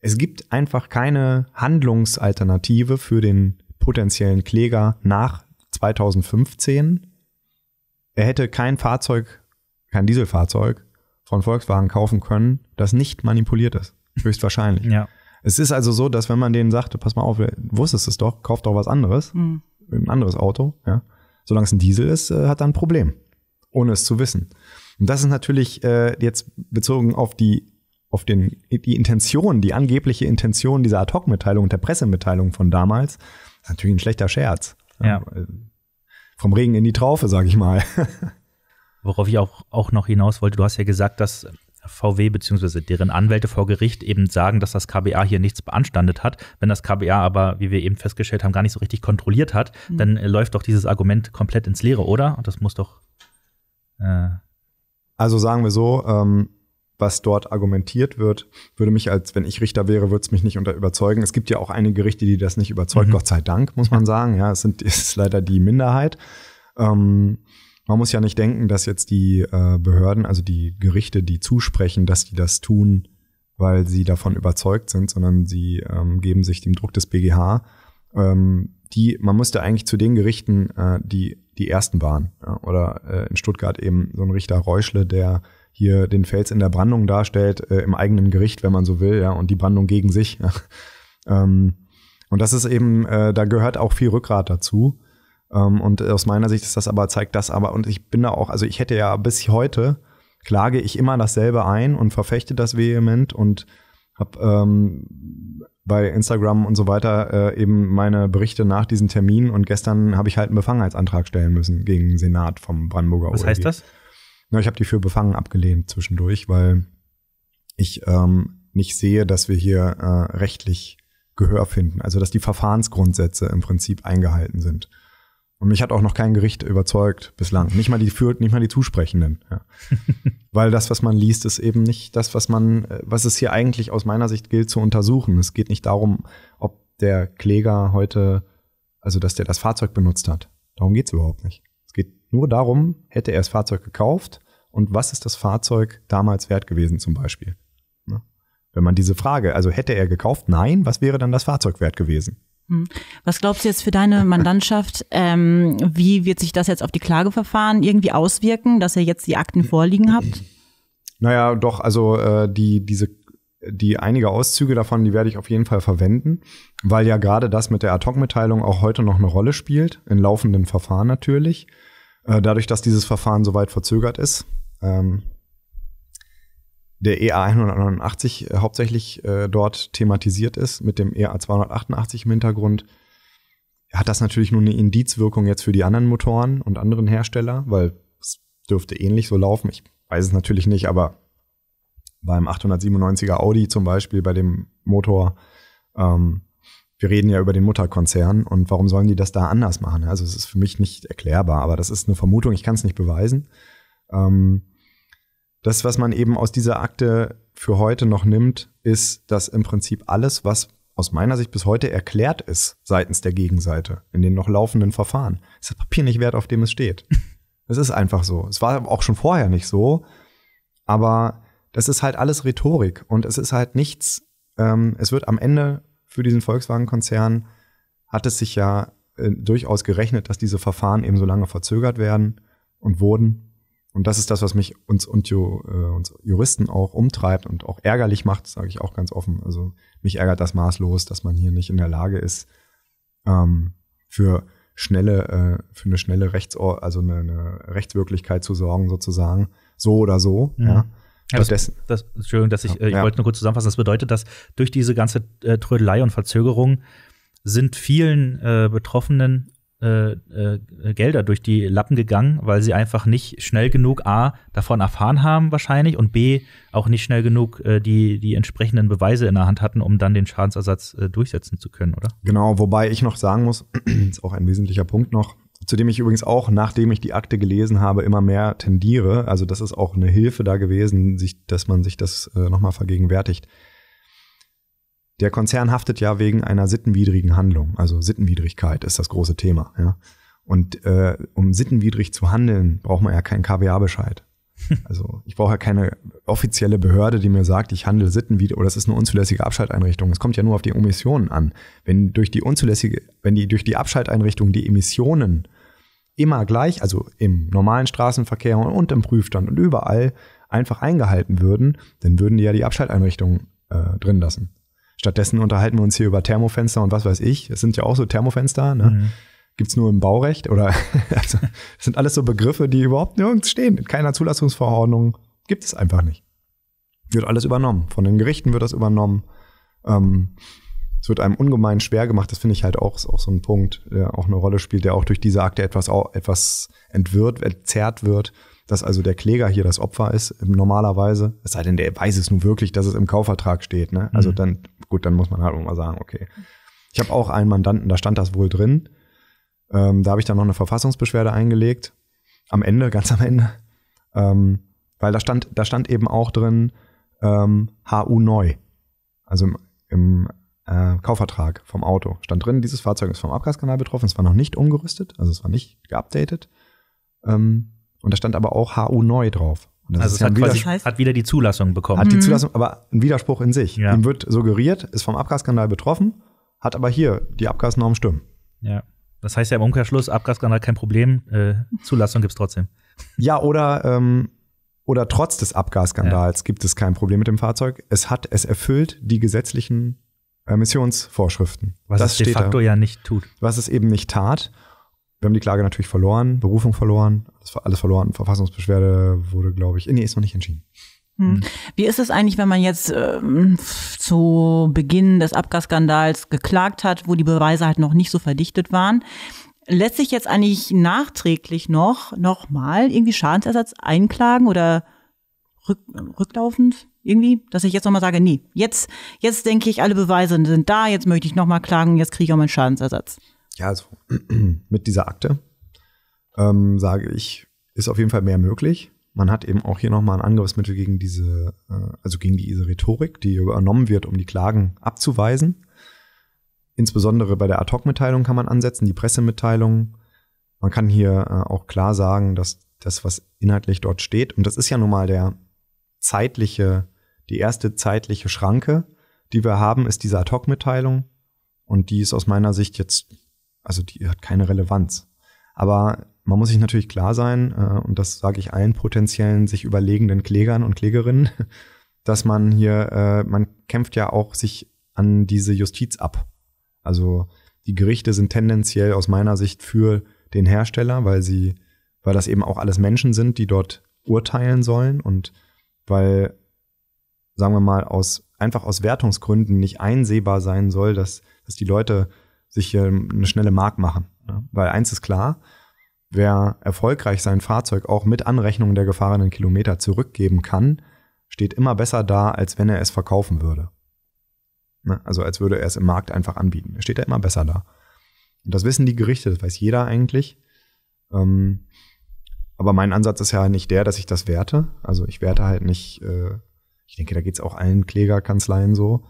C: Es gibt einfach keine Handlungsalternative für den potenziellen Kläger nach 2015. Er hätte kein Fahrzeug, kein Dieselfahrzeug von Volkswagen kaufen können, das nicht manipuliert ist. Höchstwahrscheinlich. ja. Es ist also so, dass wenn man denen sagte, pass mal auf, wusstest es doch, kauft doch was anderes, mhm. ein anderes Auto, ja. Solange es ein Diesel ist, äh, hat er ein Problem, ohne es zu wissen. Und das ist natürlich äh, jetzt bezogen auf die auf den, die Intention, die angebliche Intention dieser Ad-Hoc-Mitteilung und der Pressemitteilung von damals, ist natürlich ein schlechter Scherz. Ja. Äh, vom Regen in die Traufe, sage ich mal. Worauf ich auch, auch
B: noch hinaus wollte, du hast ja gesagt, dass äh, VW bzw. deren Anwälte vor Gericht eben sagen, dass das KBA hier nichts beanstandet hat. Wenn das KBA aber, wie wir eben festgestellt haben, gar nicht so richtig kontrolliert hat, mhm. dann äh, läuft doch dieses Argument komplett ins Leere, oder? Und das muss doch.
C: Äh also sagen wir so, ähm, was dort argumentiert wird, würde mich als, wenn ich Richter wäre, würde es mich nicht unter überzeugen. Es gibt ja auch einige Gerichte, die das nicht überzeugt, mhm. Gott sei Dank, muss man sagen. Ja, es, sind, es ist leider die Minderheit. Ähm, man muss ja nicht denken, dass jetzt die äh, Behörden, also die Gerichte, die zusprechen, dass die das tun, weil sie davon überzeugt sind, sondern sie ähm, geben sich dem Druck des BGH. Ähm, die, man musste eigentlich zu den Gerichten, äh, die die ersten waren. Ja, oder äh, in Stuttgart eben so ein Richter Reuschle, der hier den Fels in der Brandung darstellt, äh, im eigenen Gericht, wenn man so will, ja, und die Brandung gegen sich. Ja. Ähm, und das ist eben, äh, da gehört auch viel Rückgrat dazu. Ähm, und aus meiner Sicht ist das aber, zeigt das aber, und ich bin da auch, also ich hätte ja bis heute, klage ich immer dasselbe ein und verfechte das vehement und habe ähm, bei Instagram und so weiter äh, eben meine Berichte nach diesen Terminen und gestern habe ich halt einen Befangenheitsantrag stellen müssen gegen den Senat vom Brandenburger Was OLG. heißt das? Na, ne, ich habe die für befangen abgelehnt zwischendurch, weil ich ähm, nicht sehe, dass wir hier äh, rechtlich Gehör finden. Also dass die Verfahrensgrundsätze im Prinzip eingehalten sind. Und mich hat auch noch kein Gericht überzeugt bislang. Nicht mal die führt, nicht mal die Zusprechenden. Ja. Weil das, was man liest, ist eben nicht das, was man, äh, was es hier eigentlich aus meiner Sicht gilt zu untersuchen. Es geht nicht darum, ob der Kläger heute, also dass der das Fahrzeug benutzt hat. Darum geht's überhaupt nicht. Nur darum hätte er das Fahrzeug gekauft und was ist das Fahrzeug damals wert gewesen zum Beispiel? Ne? Wenn man diese Frage, also hätte er gekauft, nein, was wäre dann das Fahrzeug wert gewesen?
A: Hm. Was glaubst du jetzt für deine Mandantschaft? Ähm, wie wird sich das jetzt auf die Klageverfahren irgendwie auswirken, dass ihr jetzt die Akten vorliegen habt?
C: Naja, doch, also äh, die, diese, die einige Auszüge davon, die werde ich auf jeden Fall verwenden, weil ja gerade das mit der Ad-Hoc-Mitteilung auch heute noch eine Rolle spielt, in laufenden Verfahren natürlich. Äh, dadurch, dass dieses Verfahren so weit verzögert ist, ähm, der EA 189 äh, hauptsächlich äh, dort thematisiert ist, mit dem EA 288 im Hintergrund, hat das natürlich nur eine Indizwirkung jetzt für die anderen Motoren und anderen Hersteller, weil es dürfte ähnlich so laufen. Ich weiß es natürlich nicht, aber beim 897er Audi zum Beispiel, bei dem Motor, ähm, wir reden ja über den Mutterkonzern und warum sollen die das da anders machen? Also es ist für mich nicht erklärbar, aber das ist eine Vermutung, ich kann es nicht beweisen. Ähm, das, was man eben aus dieser Akte für heute noch nimmt, ist, dass im Prinzip alles, was aus meiner Sicht bis heute erklärt ist seitens der Gegenseite in den noch laufenden Verfahren, ist das Papier nicht wert, auf dem es steht. Es ist einfach so. Es war auch schon vorher nicht so, aber das ist halt alles Rhetorik und es ist halt nichts, ähm, es wird am Ende für diesen Volkswagen-Konzern hat es sich ja äh, durchaus gerechnet, dass diese Verfahren eben so lange verzögert werden und wurden. Und das ist das, was mich uns und ju, äh, uns Juristen auch umtreibt und auch ärgerlich macht, sage ich auch ganz offen. Also mich ärgert das maßlos, dass man hier nicht in der Lage ist, ähm, für schnelle, äh, für eine schnelle Rechtsor also eine, eine Rechtswirklichkeit zu sorgen, sozusagen, so oder so. Mhm. Ja. ja. Ja, das,
B: das, Entschuldigung, dass ich, äh, ich ja. wollte nur kurz zusammenfassen. Das bedeutet, dass durch diese ganze äh, Trödelei und Verzögerung sind vielen äh, Betroffenen äh, äh, Gelder durch die Lappen gegangen, weil sie einfach nicht schnell genug A davon erfahren haben wahrscheinlich und B auch nicht schnell genug äh, die, die entsprechenden Beweise in der Hand hatten, um dann den Schadensersatz durchsetzen zu können, oder?
C: Genau, wobei ich noch sagen muss, ist auch ein wesentlicher Punkt noch, zu dem ich übrigens auch, nachdem ich die Akte gelesen habe, immer mehr tendiere. Also das ist auch eine Hilfe da gewesen, sich, dass man sich das äh, nochmal vergegenwärtigt. Der Konzern haftet ja wegen einer sittenwidrigen Handlung. Also Sittenwidrigkeit ist das große Thema. Ja? Und äh, um sittenwidrig zu handeln, braucht man ja keinen KWA-Bescheid. Also ich brauche ja keine offizielle Behörde, die mir sagt, ich handle sittenwidrig oder es ist eine unzulässige Abschalteinrichtung. Es kommt ja nur auf die Emissionen an. Wenn durch die unzulässige, wenn die durch die Abschalteinrichtung die Emissionen immer gleich, also im normalen Straßenverkehr und im Prüfstand und überall einfach eingehalten würden, dann würden die ja die Abschalteinrichtungen äh, drin lassen. Stattdessen unterhalten wir uns hier über Thermofenster und was weiß ich. Es sind ja auch so Thermofenster, ne? Mhm. Gibt's nur im Baurecht oder also, das sind alles so Begriffe, die überhaupt nirgends stehen. In keiner Zulassungsverordnung gibt es einfach nicht. Wird alles übernommen. Von den Gerichten wird das übernommen. Ähm, es wird einem ungemein schwer gemacht. Das finde ich halt auch, auch so ein Punkt, der auch eine Rolle spielt, der auch durch diese Akte etwas, etwas entwirrt, entzerrt wird, dass also der Kläger hier das Opfer ist, normalerweise. Es sei denn, der weiß es nun wirklich, dass es im Kaufvertrag steht. Ne? Also mhm. dann, gut, dann muss man halt auch mal sagen, okay. Ich habe auch einen Mandanten, da stand das wohl drin. Ähm, da habe ich dann noch eine Verfassungsbeschwerde eingelegt. Am Ende, ganz am Ende. Ähm, weil da stand, da stand eben auch drin ähm, HU neu. Also im, im äh, Kaufvertrag vom Auto stand drin, dieses Fahrzeug ist vom Abgaskanal betroffen, es war noch nicht umgerüstet, also es war nicht geupdatet. Ähm, und da stand aber auch HU neu drauf. also es ja hat, quasi,
B: hat, wieder die Zulassung bekommen. Hat die mhm. Zulassung,
C: aber ein Widerspruch in sich. Ja. Ihm wird suggeriert, ist vom Abgaskanal betroffen, hat aber hier die Abgasnorm stimmen.
B: Ja. Das heißt ja im Umkehrschluss, Abgaskanal kein Problem, äh, Zulassung gibt es trotzdem.
C: Ja, oder, ähm, oder trotz des Abgasskandals ja. gibt es kein Problem mit dem Fahrzeug. Es hat, es erfüllt die gesetzlichen Emissionsvorschriften. Äh, Was das es de facto da, ja nicht tut. Was es eben nicht tat. Wir haben die Klage natürlich verloren, Berufung verloren, alles verloren. Verfassungsbeschwerde wurde, glaube ich, nee, ist noch nicht entschieden. Hm.
A: Wie ist es eigentlich, wenn man jetzt ähm, zu Beginn des Abgasskandals geklagt hat, wo die Beweise halt noch nicht so verdichtet waren? Lässt sich jetzt eigentlich nachträglich noch, noch mal irgendwie Schadensersatz einklagen oder rück, rücklaufend? irgendwie, dass ich jetzt nochmal sage, nee, jetzt, jetzt denke ich, alle Beweise sind da, jetzt möchte ich nochmal klagen, jetzt kriege ich auch meinen Schadensersatz.
C: Ja, also mit dieser Akte ähm, sage ich, ist auf jeden Fall mehr möglich. Man hat eben auch hier nochmal ein Angriffsmittel gegen diese, äh, also gegen diese Rhetorik, die übernommen wird, um die Klagen abzuweisen. Insbesondere bei der Ad-Hoc-Mitteilung kann man ansetzen, die Pressemitteilung. Man kann hier äh, auch klar sagen, dass das, was inhaltlich dort steht, und das ist ja nun mal der zeitliche die erste zeitliche Schranke, die wir haben, ist diese Ad-Hoc-Mitteilung. Und die ist aus meiner Sicht jetzt, also die hat keine Relevanz. Aber man muss sich natürlich klar sein, äh, und das sage ich allen potenziellen sich überlegenden Klägern und Klägerinnen, dass man hier, äh, man kämpft ja auch sich an diese Justiz ab. Also die Gerichte sind tendenziell aus meiner Sicht für den Hersteller, weil sie, weil das eben auch alles Menschen sind, die dort urteilen sollen und weil sagen wir mal, aus, einfach aus Wertungsgründen nicht einsehbar sein soll, dass, dass die Leute sich hier eine schnelle Mark machen. Ja? Weil eins ist klar, wer erfolgreich sein Fahrzeug auch mit Anrechnung der gefahrenen Kilometer zurückgeben kann, steht immer besser da, als wenn er es verkaufen würde. Ne? Also als würde er es im Markt einfach anbieten. Er steht da immer besser da. Und das wissen die Gerichte, das weiß jeder eigentlich. Ähm, aber mein Ansatz ist ja nicht der, dass ich das werte. Also ich werte halt nicht äh, ich denke, da geht es auch allen Klägerkanzleien so,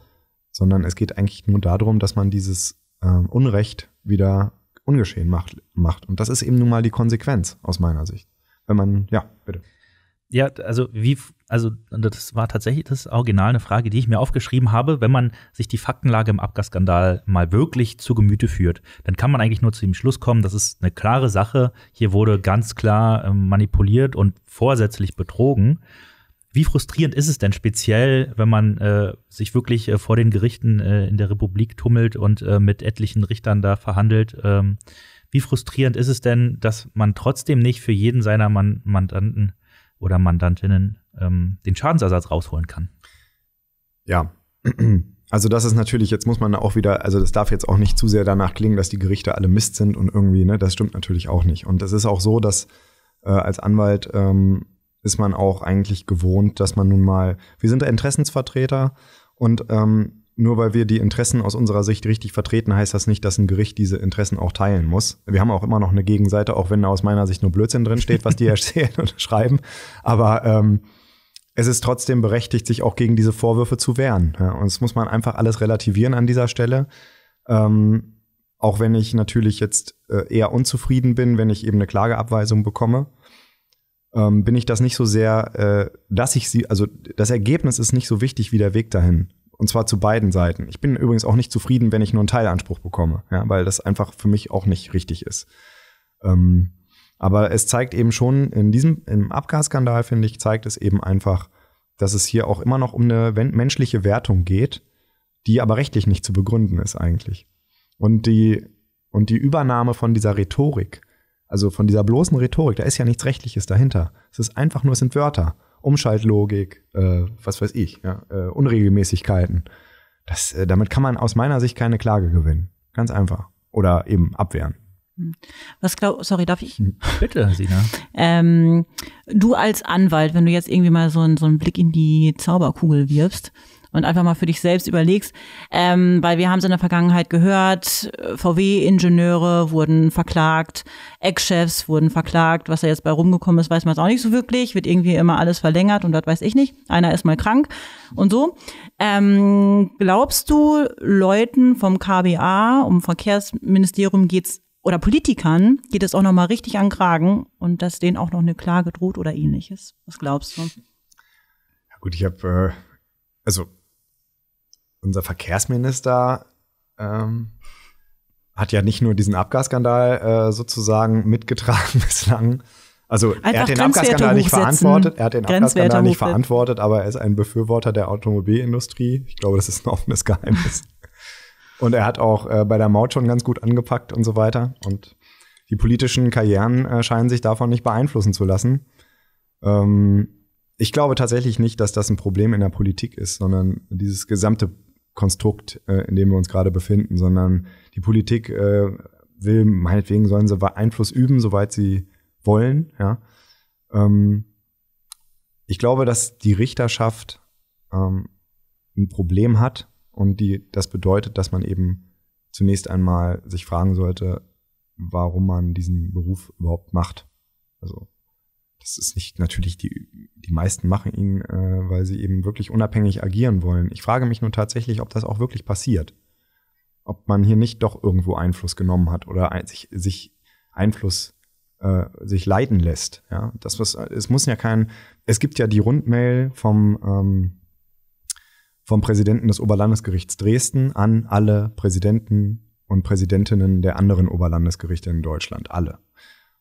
C: sondern es geht eigentlich nur darum, dass man dieses ähm, Unrecht wieder ungeschehen macht, macht. Und das ist eben nun mal die Konsequenz aus meiner Sicht. Wenn man, ja, bitte.
B: Ja, also wie, also das war tatsächlich das Original eine Frage, die ich mir aufgeschrieben habe. Wenn man sich die Faktenlage im Abgasskandal mal wirklich zu Gemüte führt, dann kann man eigentlich nur zu dem Schluss kommen, das ist eine klare Sache. Hier wurde ganz klar ähm, manipuliert und vorsätzlich betrogen. Wie frustrierend ist es denn speziell, wenn man äh, sich wirklich äh, vor den Gerichten äh, in der Republik tummelt und äh, mit etlichen Richtern da verhandelt? Ähm, wie frustrierend ist es denn, dass man trotzdem nicht für jeden seiner man Mandanten oder Mandantinnen
C: ähm, den Schadensersatz rausholen kann? Ja. Also das ist natürlich, jetzt muss man auch wieder, also das darf jetzt auch nicht zu sehr danach klingen, dass die Gerichte alle Mist sind und irgendwie, ne, das stimmt natürlich auch nicht. Und es ist auch so, dass äh, als Anwalt ähm, ist man auch eigentlich gewohnt, dass man nun mal, wir sind Interessensvertreter und ähm, nur weil wir die Interessen aus unserer Sicht richtig vertreten, heißt das nicht, dass ein Gericht diese Interessen auch teilen muss. Wir haben auch immer noch eine Gegenseite, auch wenn da aus meiner Sicht nur Blödsinn drin steht, was die erzählen oder schreiben. Aber ähm, es ist trotzdem berechtigt, sich auch gegen diese Vorwürfe zu wehren. Ja, und das muss man einfach alles relativieren an dieser Stelle. Ähm, auch wenn ich natürlich jetzt äh, eher unzufrieden bin, wenn ich eben eine Klageabweisung bekomme ähm, bin ich das nicht so sehr, äh, dass ich sie, also das Ergebnis ist nicht so wichtig wie der Weg dahin. Und zwar zu beiden Seiten. Ich bin übrigens auch nicht zufrieden, wenn ich nur einen Teilanspruch bekomme, ja, weil das einfach für mich auch nicht richtig ist. Ähm, aber es zeigt eben schon, in diesem, im Abgasskandal, finde ich, zeigt es eben einfach, dass es hier auch immer noch um eine menschliche Wertung geht, die aber rechtlich nicht zu begründen ist eigentlich. Und die, und die Übernahme von dieser Rhetorik also von dieser bloßen Rhetorik, da ist ja nichts Rechtliches dahinter. Es ist einfach nur, es sind Wörter. Umschaltlogik, äh, was weiß ich, ja, äh, Unregelmäßigkeiten. Das, äh, damit kann man aus meiner Sicht keine Klage gewinnen. Ganz einfach. Oder eben abwehren.
A: Hm. Was glaub, sorry, darf ich? Hm. Bitte, Sina. ähm, du als Anwalt, wenn du jetzt irgendwie mal so, einen, so einen Blick in die Zauberkugel wirfst, und einfach mal für dich selbst überlegst, ähm, weil wir haben es in der Vergangenheit gehört, VW-Ingenieure wurden verklagt, Ex-Chefs wurden verklagt, was da jetzt bei rumgekommen ist, weiß man es auch nicht so wirklich, wird irgendwie immer alles verlängert und das weiß ich nicht, einer ist mal krank und so. Ähm, glaubst du, Leuten vom KBA, um Verkehrsministerium geht es, oder Politikern geht es auch noch mal richtig an Kragen und dass denen auch noch eine Klage droht oder ähnliches? Was glaubst du? Ja,
C: gut, ich habe äh also unser Verkehrsminister ähm, hat ja nicht nur diesen Abgasskandal äh, sozusagen mitgetragen bislang. Also Einfach er hat den Abgasskandal nicht verantwortet, er hat den Abgasskandal nicht verantwortet, aber er ist ein Befürworter der Automobilindustrie. Ich glaube, das ist ein offenes Geheimnis. und er hat auch äh, bei der Maut schon ganz gut angepackt und so weiter. Und die politischen Karrieren äh, scheinen sich davon nicht beeinflussen zu lassen. Ähm, ich glaube tatsächlich nicht, dass das ein Problem in der Politik ist, sondern dieses gesamte Konstrukt, äh, in dem wir uns gerade befinden, sondern die Politik äh, will, meinetwegen sollen sie Einfluss üben, soweit sie wollen. Ja? Ähm, ich glaube, dass die Richterschaft ähm, ein Problem hat und die, das bedeutet, dass man eben zunächst einmal sich fragen sollte, warum man diesen Beruf überhaupt macht. Also das ist nicht natürlich die, die meisten machen ihn, äh, weil sie eben wirklich unabhängig agieren wollen. Ich frage mich nur tatsächlich, ob das auch wirklich passiert. Ob man hier nicht doch irgendwo Einfluss genommen hat oder sich, sich Einfluss äh, sich leiten lässt. Ja, das was es muss ja kein. Es gibt ja die Rundmail vom ähm, vom Präsidenten des Oberlandesgerichts Dresden an alle Präsidenten und Präsidentinnen der anderen Oberlandesgerichte in Deutschland. Alle.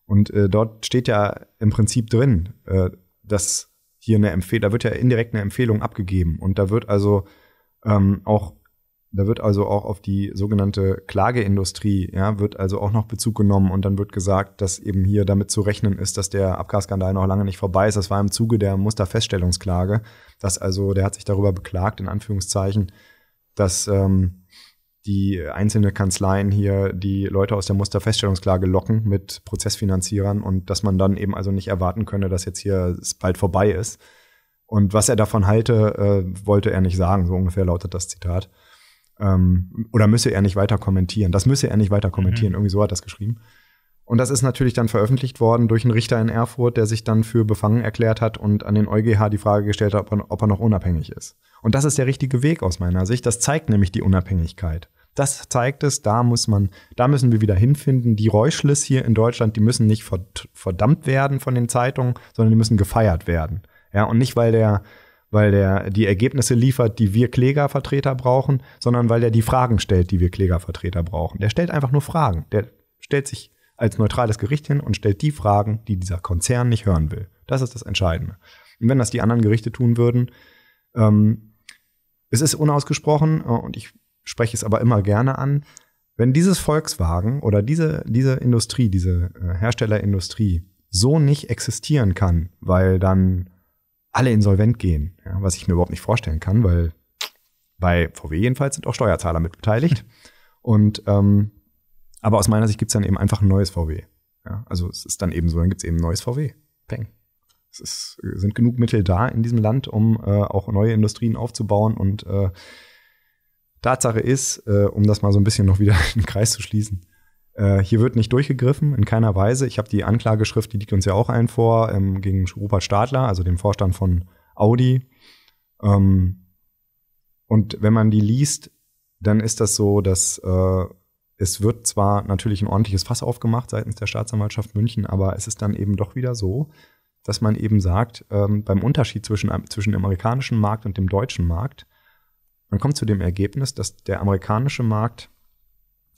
C: Und äh, dort steht ja im Prinzip drin, äh, dass hier eine Empfehlung, da wird ja indirekt eine Empfehlung abgegeben und da wird also ähm, auch da wird also auch auf die sogenannte Klageindustrie, ja, wird also auch noch Bezug genommen und dann wird gesagt, dass eben hier damit zu rechnen ist, dass der Abgasskandal noch lange nicht vorbei ist. Das war im Zuge der Musterfeststellungsklage, dass also, der hat sich darüber beklagt, in Anführungszeichen, dass ähm, die einzelne Kanzleien hier die Leute aus der Musterfeststellungsklage locken mit Prozessfinanzierern und dass man dann eben also nicht erwarten könne, dass jetzt hier es bald vorbei ist. Und was er davon halte, äh, wollte er nicht sagen, so ungefähr lautet das Zitat. Ähm, oder müsse er nicht weiter kommentieren. Das müsse er nicht weiter kommentieren, mhm. irgendwie so hat er das geschrieben. Und das ist natürlich dann veröffentlicht worden durch einen Richter in Erfurt, der sich dann für befangen erklärt hat und an den EuGH die Frage gestellt hat, ob er, ob er noch unabhängig ist. Und das ist der richtige Weg aus meiner Sicht. Das zeigt nämlich die Unabhängigkeit. Das zeigt es, da muss man, da müssen wir wieder hinfinden. Die Reuschlis hier in Deutschland, die müssen nicht verdammt werden von den Zeitungen, sondern die müssen gefeiert werden. Ja, und nicht, weil der, weil der die Ergebnisse liefert, die wir Klägervertreter brauchen, sondern weil der die Fragen stellt, die wir Klägervertreter brauchen. Der stellt einfach nur Fragen. Der stellt sich als neutrales Gericht hin und stellt die Fragen, die dieser Konzern nicht hören will. Das ist das Entscheidende. Und wenn das die anderen Gerichte tun würden, ähm, es ist unausgesprochen äh, und ich spreche es aber immer gerne an, wenn dieses Volkswagen oder diese, diese Industrie, diese äh, Herstellerindustrie so nicht existieren kann, weil dann alle insolvent gehen, ja, was ich mir überhaupt nicht vorstellen kann, weil bei VW jedenfalls sind auch Steuerzahler mit beteiligt. Und ähm, aber aus meiner Sicht gibt es dann eben einfach ein neues VW. Ja, also es ist dann eben so, dann gibt es eben ein neues VW. Peng. Es ist, sind genug Mittel da in diesem Land, um äh, auch neue Industrien aufzubauen. Und äh, Tatsache ist, äh, um das mal so ein bisschen noch wieder in den Kreis zu schließen, äh, hier wird nicht durchgegriffen, in keiner Weise. Ich habe die Anklageschrift, die liegt uns ja auch ein vor, ähm, gegen Rupert Stadler, also dem Vorstand von Audi. Ähm, und wenn man die liest, dann ist das so, dass äh, es wird zwar natürlich ein ordentliches Fass aufgemacht seitens der Staatsanwaltschaft München, aber es ist dann eben doch wieder so, dass man eben sagt, ähm, beim Unterschied zwischen, zwischen dem amerikanischen Markt und dem deutschen Markt, man kommt zu dem Ergebnis, dass der amerikanische Markt,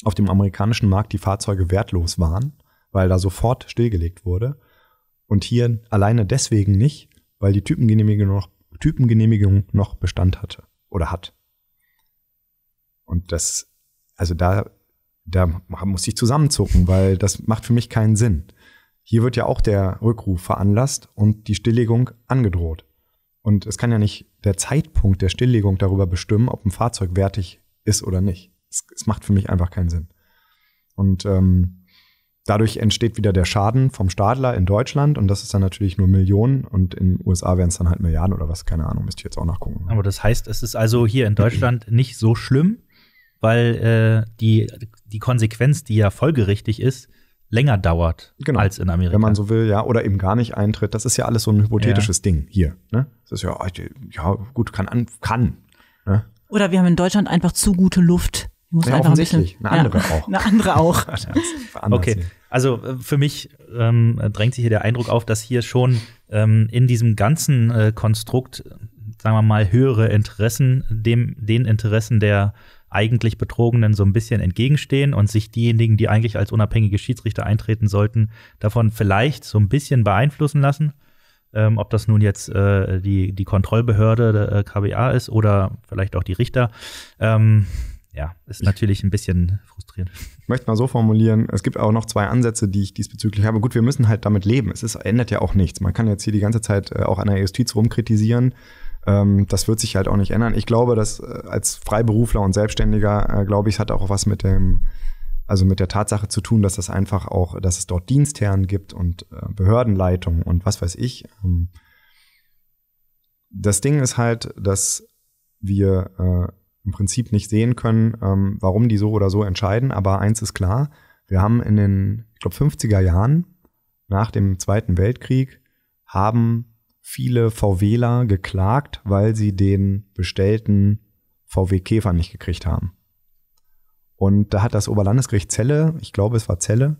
C: auf dem amerikanischen Markt die Fahrzeuge wertlos waren, weil da sofort stillgelegt wurde. Und hier alleine deswegen nicht, weil die Typengenehmigung noch, Typengenehmigung noch Bestand hatte oder hat. Und das, also da da muss ich zusammenzucken, weil das macht für mich keinen Sinn. Hier wird ja auch der Rückruf veranlasst und die Stilllegung angedroht. Und es kann ja nicht der Zeitpunkt der Stilllegung darüber bestimmen, ob ein Fahrzeug wertig ist oder nicht. Es, es macht für mich einfach keinen Sinn. Und ähm, dadurch entsteht wieder der Schaden vom Stadler in Deutschland und das ist dann natürlich nur Millionen und in den USA wären es dann halt Milliarden oder was, keine Ahnung, müsste ich jetzt auch nachgucken.
B: Aber das heißt, es ist also hier in Deutschland nicht so schlimm, weil äh, die, die Konsequenz, die ja folgerichtig ist, länger dauert
C: genau. als in Amerika. Wenn man so will, ja, oder eben gar nicht eintritt. Das ist ja alles so ein hypothetisches ja. Ding hier. Ne? Das ist ja, ja gut, kann. An, kann ne?
A: Oder wir haben in Deutschland einfach zu gute Luft. muss ja, offensichtlich. Ein bisschen, eine andere ja, auch. Eine andere auch.
C: okay,
B: also äh, für mich ähm, drängt sich hier der Eindruck auf, dass hier schon ähm, in diesem ganzen äh, Konstrukt, sagen wir mal, höhere Interessen dem, den Interessen der eigentlich Betrogenen so ein bisschen entgegenstehen und sich diejenigen, die eigentlich als unabhängige Schiedsrichter eintreten sollten, davon vielleicht so ein bisschen beeinflussen lassen. Ähm, ob das nun jetzt äh, die, die Kontrollbehörde äh, KBA ist oder vielleicht auch die Richter. Ähm, ja, ist natürlich ein bisschen frustrierend.
C: Ich möchte mal so formulieren, es gibt auch noch zwei Ansätze, die ich diesbezüglich habe. Gut, wir müssen halt damit leben. Es ist, ändert ja auch nichts. Man kann jetzt hier die ganze Zeit äh, auch an der Justiz rumkritisieren. Ähm, das wird sich halt auch nicht ändern. Ich glaube, dass äh, als Freiberufler und Selbstständiger, äh, glaube ich, es hat auch was mit dem, also mit der Tatsache zu tun, dass das einfach auch, dass es dort Dienstherren gibt und äh, Behördenleitung und was weiß ich. Ähm, das Ding ist halt, dass wir im Prinzip nicht sehen können, ähm, warum die so oder so entscheiden. Aber eins ist klar, wir haben in den, ich glaube, 50er Jahren nach dem Zweiten Weltkrieg haben viele VWler geklagt, weil sie den bestellten VW Käfer nicht gekriegt haben. Und da hat das Oberlandesgericht Celle, ich glaube es war Celle,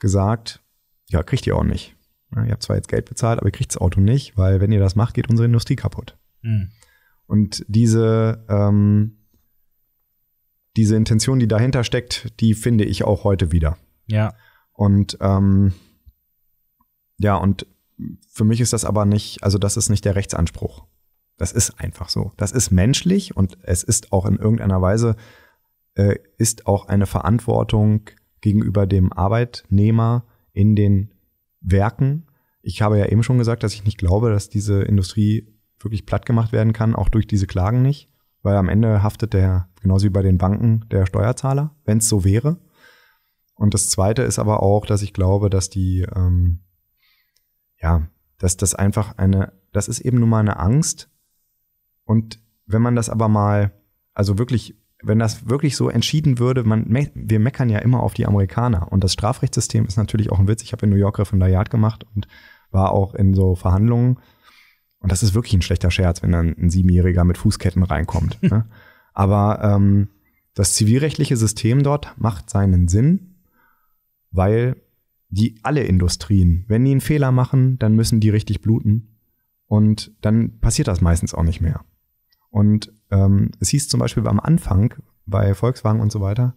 C: gesagt, ja, kriegt ihr auch nicht. Ihr habt zwar jetzt Geld bezahlt, aber ihr kriegt das Auto nicht, weil wenn ihr das macht, geht unsere Industrie kaputt. Mhm. Und diese, ähm, diese Intention, die dahinter steckt, die finde ich auch heute wieder. Ja. Und ähm, ja, und für mich ist das aber nicht, also das ist nicht der Rechtsanspruch. Das ist einfach so. Das ist menschlich und es ist auch in irgendeiner Weise, äh, ist auch eine Verantwortung gegenüber dem Arbeitnehmer in den Werken. Ich habe ja eben schon gesagt, dass ich nicht glaube, dass diese Industrie wirklich platt gemacht werden kann, auch durch diese Klagen nicht, weil am Ende haftet der, genauso wie bei den Banken, der Steuerzahler, wenn es so wäre. Und das Zweite ist aber auch, dass ich glaube, dass die ähm, ja, dass das einfach eine, das ist eben nun mal eine Angst. Und wenn man das aber mal, also wirklich, wenn das wirklich so entschieden würde, man, wir meckern ja immer auf die Amerikaner. Und das Strafrechtssystem ist natürlich auch ein Witz. Ich habe in New York Referendariat gemacht und war auch in so Verhandlungen. Und das ist wirklich ein schlechter Scherz, wenn dann ein Siebenjähriger mit Fußketten reinkommt. Ne? Aber ähm, das zivilrechtliche System dort macht seinen Sinn, weil die alle Industrien, wenn die einen Fehler machen, dann müssen die richtig bluten und dann passiert das meistens auch nicht mehr. Und ähm, es hieß zum Beispiel am Anfang bei Volkswagen und so weiter,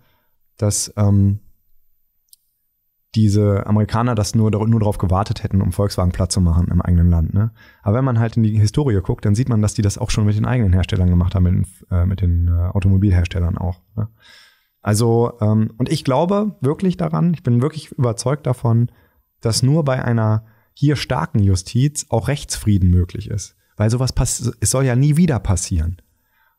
C: dass ähm, diese Amerikaner das nur, nur darauf gewartet hätten, um Volkswagen platt zu machen im eigenen Land. Ne? Aber wenn man halt in die Historie guckt, dann sieht man, dass die das auch schon mit den eigenen Herstellern gemacht haben, mit den, äh, mit den äh, Automobilherstellern auch. Ne? Also, ähm, und ich glaube wirklich daran, ich bin wirklich überzeugt davon, dass nur bei einer hier starken Justiz auch Rechtsfrieden möglich ist. Weil sowas passiert, es soll ja nie wieder passieren.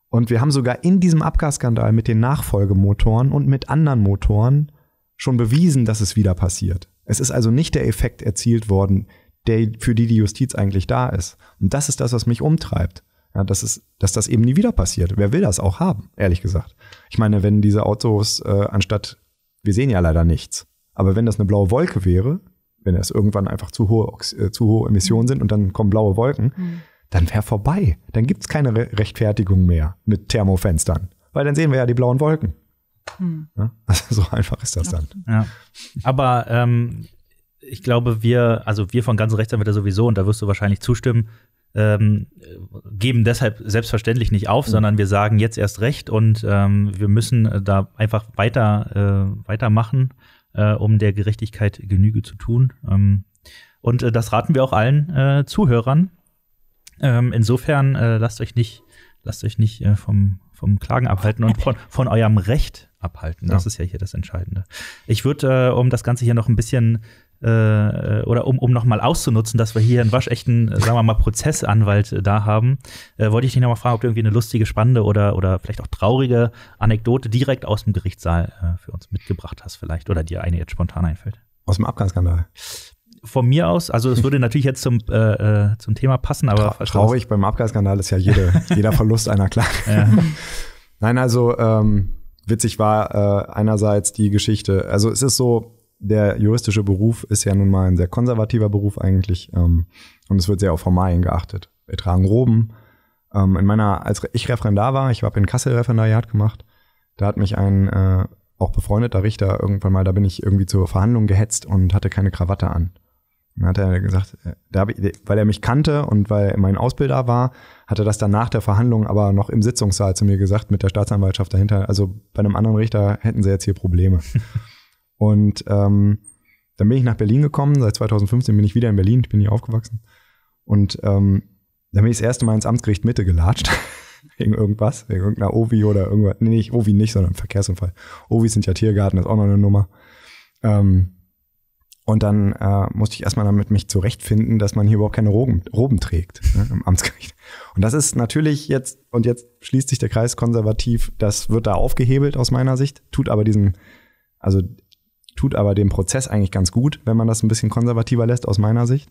C: Und wir haben sogar in diesem Abgasskandal mit den Nachfolgemotoren und mit anderen Motoren schon bewiesen, dass es wieder passiert. Es ist also nicht der Effekt erzielt worden, der, für die die Justiz eigentlich da ist. Und das ist das, was mich umtreibt. Ja, dass, es, dass das eben nie wieder passiert. Wer will das auch haben, ehrlich gesagt? Ich meine, wenn diese Autos äh, anstatt, wir sehen ja leider nichts, aber wenn das eine blaue Wolke wäre, wenn das irgendwann einfach zu hohe, äh, zu hohe Emissionen sind und dann kommen blaue Wolken, mhm. dann wäre vorbei. Dann gibt es keine Re Rechtfertigung mehr mit Thermofenstern, weil dann sehen wir ja die blauen Wolken. Mhm. Ja? Also so einfach ist das dann. Ja. Aber ähm,
B: ich glaube, wir, also wir von ganz rechts haben wir da sowieso, und da wirst du wahrscheinlich zustimmen, ähm, geben deshalb selbstverständlich nicht auf, mhm. sondern wir sagen jetzt erst recht und ähm, wir müssen äh, da einfach weiter äh, weitermachen, äh, um der Gerechtigkeit Genüge zu tun. Ähm, und äh, das raten wir auch allen äh, Zuhörern. Ähm, insofern äh, lasst euch nicht lasst euch nicht äh, vom vom Klagen abhalten und von, von eurem Recht abhalten. Das ja. ist ja hier das Entscheidende. Ich würde, äh, um das Ganze hier noch ein bisschen äh, äh, oder um, um nochmal auszunutzen, dass wir hier einen waschechten, äh, sagen wir mal, Prozessanwalt äh, da haben, äh, wollte ich dich nochmal fragen, ob du irgendwie eine lustige, spannende oder, oder vielleicht auch traurige Anekdote direkt aus dem Gerichtssaal äh, für uns mitgebracht hast, vielleicht, oder dir eine jetzt spontan einfällt. Aus dem Abgangsskandal von mir aus, also es würde natürlich jetzt zum, äh, zum Thema passen, aber. Tra traurig
C: beim Abgasskandal ist ja jede, jeder Verlust einer Klage. Ja. Nein, also ähm, witzig war äh, einerseits die Geschichte. Also es ist so, der juristische Beruf ist ja nun mal ein sehr konservativer Beruf eigentlich ähm, und es wird sehr auf Formalien geachtet. Wir tragen Roben. Ähm, in meiner, als ich Referendar war, ich habe in Kassel Referendariat gemacht, da hat mich ein äh, auch befreundeter Richter irgendwann mal, da bin ich irgendwie zur Verhandlung gehetzt und hatte keine Krawatte an. Dann hat er gesagt, äh, da ich, weil er mich kannte und weil mein Ausbilder war, hat er das dann nach der Verhandlung aber noch im Sitzungssaal zu mir gesagt, mit der Staatsanwaltschaft dahinter. Also bei einem anderen Richter hätten sie jetzt hier Probleme. Und ähm, dann bin ich nach Berlin gekommen. Seit 2015 bin ich wieder in Berlin. Ich bin hier aufgewachsen. Und ähm, dann bin ich das erste Mal ins Amtsgericht Mitte gelatscht. wegen irgendwas, wegen irgendeiner Ovi oder irgendwas. Nee, nicht Ovi nicht, sondern Verkehrsunfall. Ovis sind ja Tiergarten, ist auch noch eine Nummer. Ähm, und dann äh, musste ich erstmal damit mich zurechtfinden, dass man hier überhaupt keine Roben, Roben trägt ne, im Amtsgericht. Und das ist natürlich jetzt, und jetzt schließt sich der Kreis konservativ, das wird da aufgehebelt aus meiner Sicht, tut aber diesen, also tut aber dem Prozess eigentlich ganz gut, wenn man das ein bisschen konservativer lässt, aus meiner Sicht.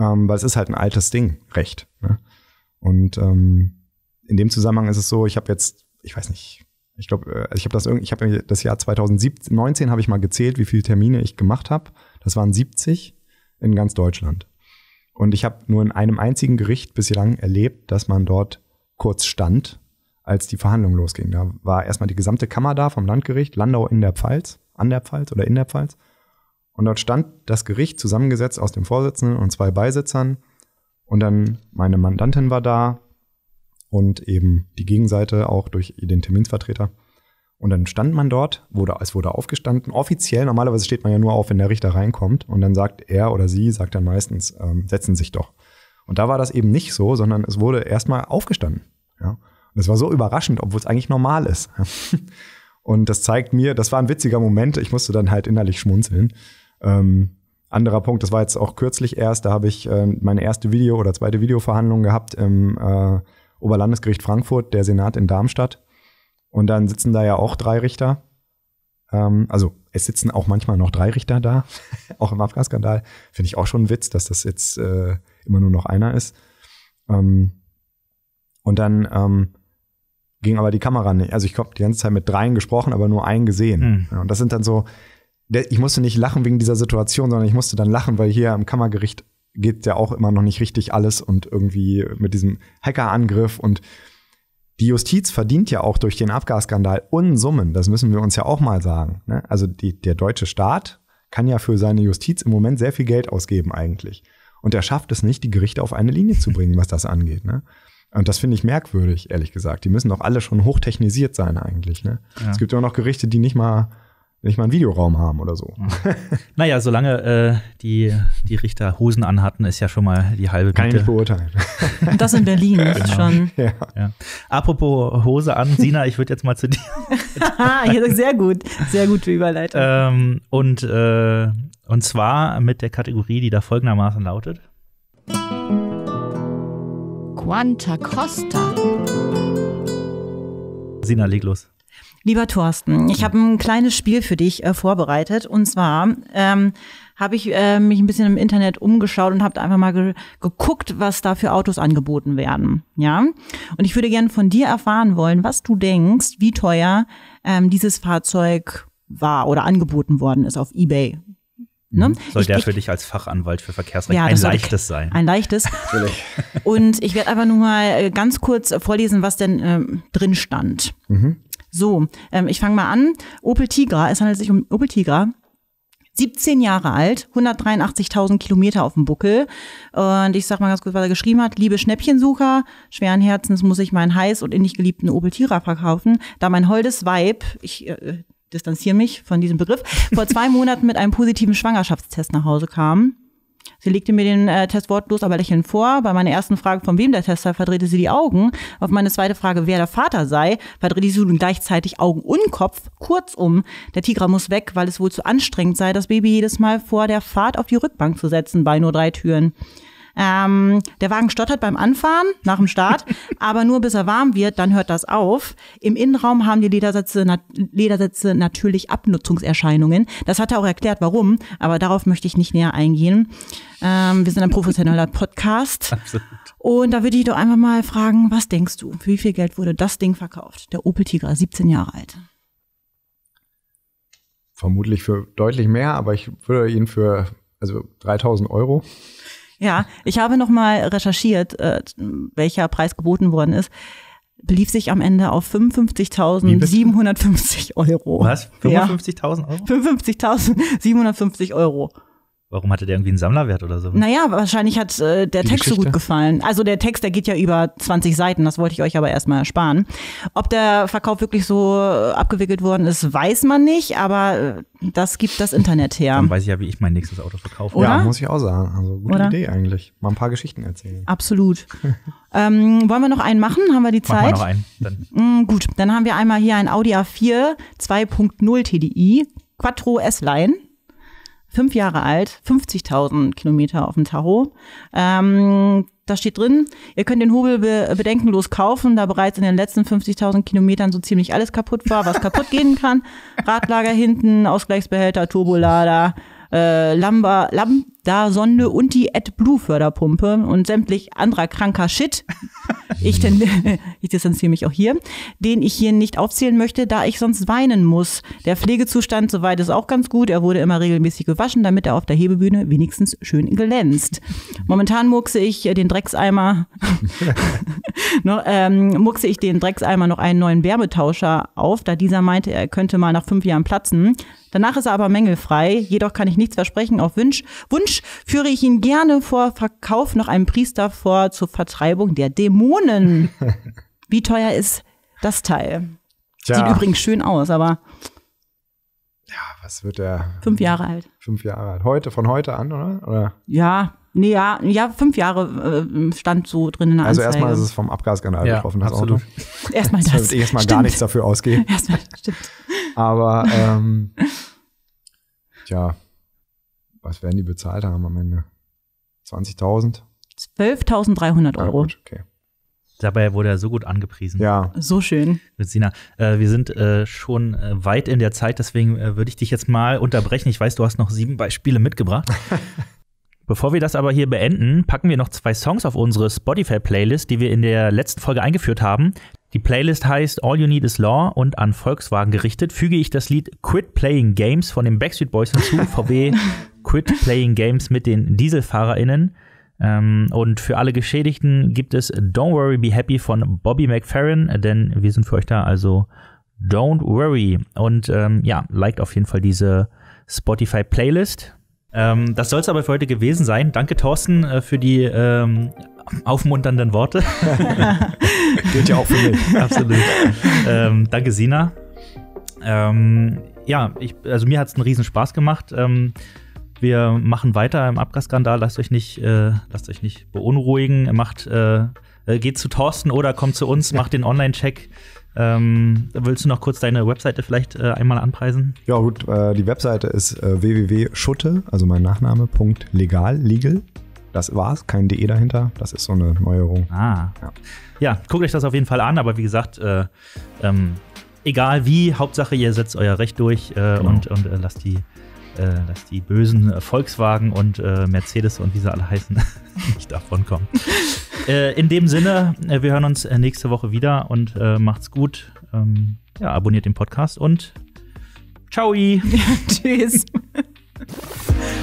C: Ähm, weil es ist halt ein altes Ding, Recht. Ne? Und ähm, in dem Zusammenhang ist es so, ich habe jetzt, ich weiß nicht, ich glaube, äh, also ich habe das irgendwie, ich habe das Jahr 2019 habe ich mal gezählt, wie viele Termine ich gemacht habe. Das waren 70 in ganz Deutschland. Und ich habe nur in einem einzigen Gericht bislang erlebt, dass man dort kurz stand, als die Verhandlung losging. Da war erstmal die gesamte Kammer da vom Landgericht, Landau in der Pfalz an der Pfalz oder in der Pfalz. Und dort stand das Gericht zusammengesetzt aus dem Vorsitzenden und zwei Beisitzern. Und dann meine Mandantin war da und eben die Gegenseite auch durch den Terminsvertreter. Und dann stand man dort, wurde, es wurde aufgestanden. Offiziell, normalerweise steht man ja nur auf, wenn der Richter reinkommt. Und dann sagt er oder sie, sagt dann meistens, ähm, setzen sich doch. Und da war das eben nicht so, sondern es wurde erstmal aufgestanden. Ja? Und es war so überraschend, obwohl es eigentlich normal ist. Und das zeigt mir, das war ein witziger Moment. Ich musste dann halt innerlich schmunzeln. Ähm, anderer Punkt, das war jetzt auch kürzlich erst, da habe ich äh, meine erste Video- oder zweite Videoverhandlung gehabt im äh, Oberlandesgericht Frankfurt, der Senat in Darmstadt. Und dann sitzen da ja auch drei Richter. Ähm, also es sitzen auch manchmal noch drei Richter da, auch im Afghan-Skandal. Finde ich auch schon ein Witz, dass das jetzt äh, immer nur noch einer ist. Ähm, und dann ähm, ging aber die Kamera nicht. Also ich habe die ganze Zeit mit dreien gesprochen, aber nur einen gesehen. Mhm. Und das sind dann so, ich musste nicht lachen wegen dieser Situation, sondern ich musste dann lachen, weil hier am Kammergericht geht ja auch immer noch nicht richtig alles und irgendwie mit diesem Hackerangriff und die Justiz verdient ja auch durch den Abgasskandal Unsummen, das müssen wir uns ja auch mal sagen. Ne? Also die, der deutsche Staat kann ja für seine Justiz im Moment sehr viel Geld ausgeben eigentlich. Und er schafft es nicht, die Gerichte auf eine Linie zu bringen, was das angeht. Ne? Und das finde ich merkwürdig, ehrlich gesagt. Die müssen doch alle schon hochtechnisiert sein eigentlich. Ne? Ja. Es gibt immer noch Gerichte, die nicht mal nicht mal einen Videoraum haben oder so.
B: Naja, solange äh, die, die Richter Hosen anhatten, ist ja schon mal die halbe Kann Miete. ich nicht beurteilen. Das in Berlin genau. schon. Ja. Ja. Apropos Hose an, Sina, ich würde jetzt mal zu dir.
A: sehr gut, sehr gut gute Überleitung.
B: Ähm, und, äh, und zwar mit der Kategorie, die da folgendermaßen lautet.
A: Quanta Costa.
B: Sina, leg los.
A: Lieber Thorsten, ich habe ein kleines Spiel für dich äh, vorbereitet. Und zwar ähm, habe ich äh, mich ein bisschen im Internet umgeschaut und habe einfach mal ge geguckt, was da für Autos angeboten werden. Ja. Und ich würde gerne von dir erfahren wollen, was du denkst, wie teuer ähm, dieses Fahrzeug war oder angeboten worden ist auf eBay Ne? Mhm.
B: Soll ich der für dich als Fachanwalt für Verkehrsrecht ja, ein leichtes sein? Ein leichtes. Natürlich.
A: Und ich werde einfach nur mal äh, ganz kurz vorlesen, was denn äh, drin stand. Mhm. So, ähm, ich fange mal an. Opel Tigra, es handelt sich um Opel Tigra. 17 Jahre alt, 183.000 Kilometer auf dem Buckel. Und ich sag mal ganz kurz, was er geschrieben hat. Liebe Schnäppchensucher, schweren Herzens muss ich meinen heiß und innig geliebten Opel Tigra verkaufen, da mein holdes Weib, ich äh, distanziere mich von diesem Begriff, vor zwei Monaten mit einem positiven Schwangerschaftstest nach Hause kam. Sie legte mir den äh, Test wortlos aber lächelnd vor. Bei meiner ersten Frage, von wem der Test sei, verdrehte sie die Augen. Auf meine zweite Frage, wer der Vater sei, verdrehte sie nun gleichzeitig Augen und Kopf. Kurzum, der Tigra muss weg, weil es wohl zu anstrengend sei, das Baby jedes Mal vor der Fahrt auf die Rückbank zu setzen bei nur drei Türen. Ähm, der Wagen stottert beim Anfahren nach dem Start, aber nur bis er warm wird, dann hört das auf. Im Innenraum haben die Ledersätze, nat Ledersätze natürlich Abnutzungserscheinungen. Das hat er auch erklärt, warum, aber darauf möchte ich nicht näher eingehen. Ähm, wir sind ein professioneller Podcast. Absolut. Und da würde ich doch einfach mal fragen, was denkst du? Für wie viel Geld wurde das Ding verkauft? Der Opel Tigra, 17 Jahre
C: alt. Vermutlich für deutlich mehr, aber ich würde ihn für also 3000 Euro
A: ja, ich habe nochmal recherchiert, äh, welcher Preis geboten worden ist. Belief sich am Ende auf 55.750
B: Euro. Was? 55.000 ja. Euro? 55.750 Euro. Warum hatte der irgendwie einen Sammlerwert oder so?
A: Naja, wahrscheinlich hat äh, der Die Text Geschichte? so gut gefallen. Also der Text, der geht ja über 20 Seiten, das wollte ich euch aber erstmal ersparen. Ob der Verkauf wirklich so äh, abgewickelt worden ist, weiß man nicht, aber äh, das gibt das Internet her. Dann weiß ich ja, wie ich mein
C: nächstes Auto verkaufe. Oder? Ja, muss ich auch sagen. Also gute oder? Idee eigentlich. Mal ein paar Geschichten erzählen.
A: Absolut. ähm, wollen wir noch einen machen? Haben wir die Zeit? Machen wir noch einen. Dann. Mm, gut, dann haben wir einmal hier ein Audi A4 2.0 TDI Quattro S-Line fünf Jahre alt, 50.000 Kilometer auf dem Tacho. Ähm, da steht drin, ihr könnt den Hobel be bedenkenlos kaufen, da bereits in den letzten 50.000 Kilometern so ziemlich alles kaputt war, was kaputt gehen kann. Radlager hinten, Ausgleichsbehälter, Turbolader, äh, Lamba, Lam da Sonde und die AdBlue-Förderpumpe und sämtlich anderer kranker Shit. ich, ich distanziere mich auch hier, den ich hier nicht aufzählen möchte, da ich sonst weinen muss. Der Pflegezustand soweit ist auch ganz gut. Er wurde immer regelmäßig gewaschen, damit er auf der Hebebühne wenigstens schön glänzt. Momentan murkse ich den Dreckseimer, noch, ähm, murkse ich den Dreckseimer noch einen neuen Wärmetauscher auf, da dieser meinte, er könnte mal nach fünf Jahren platzen. Danach ist er aber mängelfrei. Jedoch kann ich nichts versprechen. Auf Wunsch, Wunsch Wunsch führe ich ihn gerne vor Verkauf noch einem Priester vor zur Vertreibung der Dämonen. Wie teuer ist das Teil? Tja. Sieht übrigens schön aus,
C: aber. Ja, was wird der? Fünf Jahre alt. Fünf Jahre alt. Heute, von heute an, oder? oder?
A: Ja, Nee, ja, ja, fünf Jahre äh, stand so drin in der also Anzeige. Also erstmal ist es
C: vom Abgaskanal ja, betroffen, das absolut. Auto. Erstmal das. das erstmal gar nichts dafür ausgeben. Erstmal, stimmt. Aber, ähm, ja, was werden die bezahlt haben am Ende? 20.000?
A: 12.300 Euro. Ah, gut,
B: okay. Dabei wurde er so gut angepriesen. Ja. So schön. Bettina, äh, wir sind äh, schon äh, weit in der Zeit, deswegen äh, würde ich dich jetzt mal unterbrechen. Ich weiß, du hast noch sieben Beispiele mitgebracht. Bevor wir das aber hier beenden, packen wir noch zwei Songs auf unsere Spotify-Playlist, die wir in der letzten Folge eingeführt haben. Die Playlist heißt All You Need Is Law und an Volkswagen gerichtet füge ich das Lied Quit Playing Games von den Backstreet Boys hinzu, VW Quit Playing Games mit den DieselfahrerInnen. Ähm, und für alle Geschädigten gibt es Don't Worry, Be Happy von Bobby McFerrin, denn wir sind für euch da, also Don't Worry. Und ähm, ja, liked auf jeden Fall diese Spotify-Playlist. Ähm, das soll es aber für heute gewesen sein. Danke, Thorsten, äh, für die ähm, aufmunternden Worte. Geht ja auch für mich. Absolut. ähm, danke, Sina. Ähm, ja, ich, also mir hat es einen riesen Spaß gemacht. Ähm, wir machen weiter im Abgasskandal. Lasst euch nicht, äh, lasst euch nicht beunruhigen. Macht, äh, äh, geht zu Thorsten oder kommt zu uns, macht den Online-Check. Ähm, willst du noch kurz deine Webseite vielleicht äh, einmal anpreisen?
C: Ja, gut. Äh, die Webseite ist äh, www.schutte, also mein Nachname, Punkt legal, legal. Das war's, kein DE dahinter. Das ist so eine Neuerung. Ah. Ja,
B: ja guckt euch das auf jeden Fall an, aber wie gesagt, ähm, egal wie, Hauptsache ihr setzt euer Recht durch äh, genau. und, und äh, lasst die äh, dass die bösen äh, Volkswagen und äh, Mercedes und wie sie alle heißen nicht davonkommen. äh, in dem Sinne, äh, wir hören uns nächste Woche wieder und macht's gut. Ähm, ja, abonniert den Podcast und ciao. Ja, tschüss.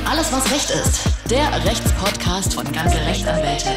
B: Alles, was Recht ist. Der Rechtspodcast von Ganze Rechtsanwälte.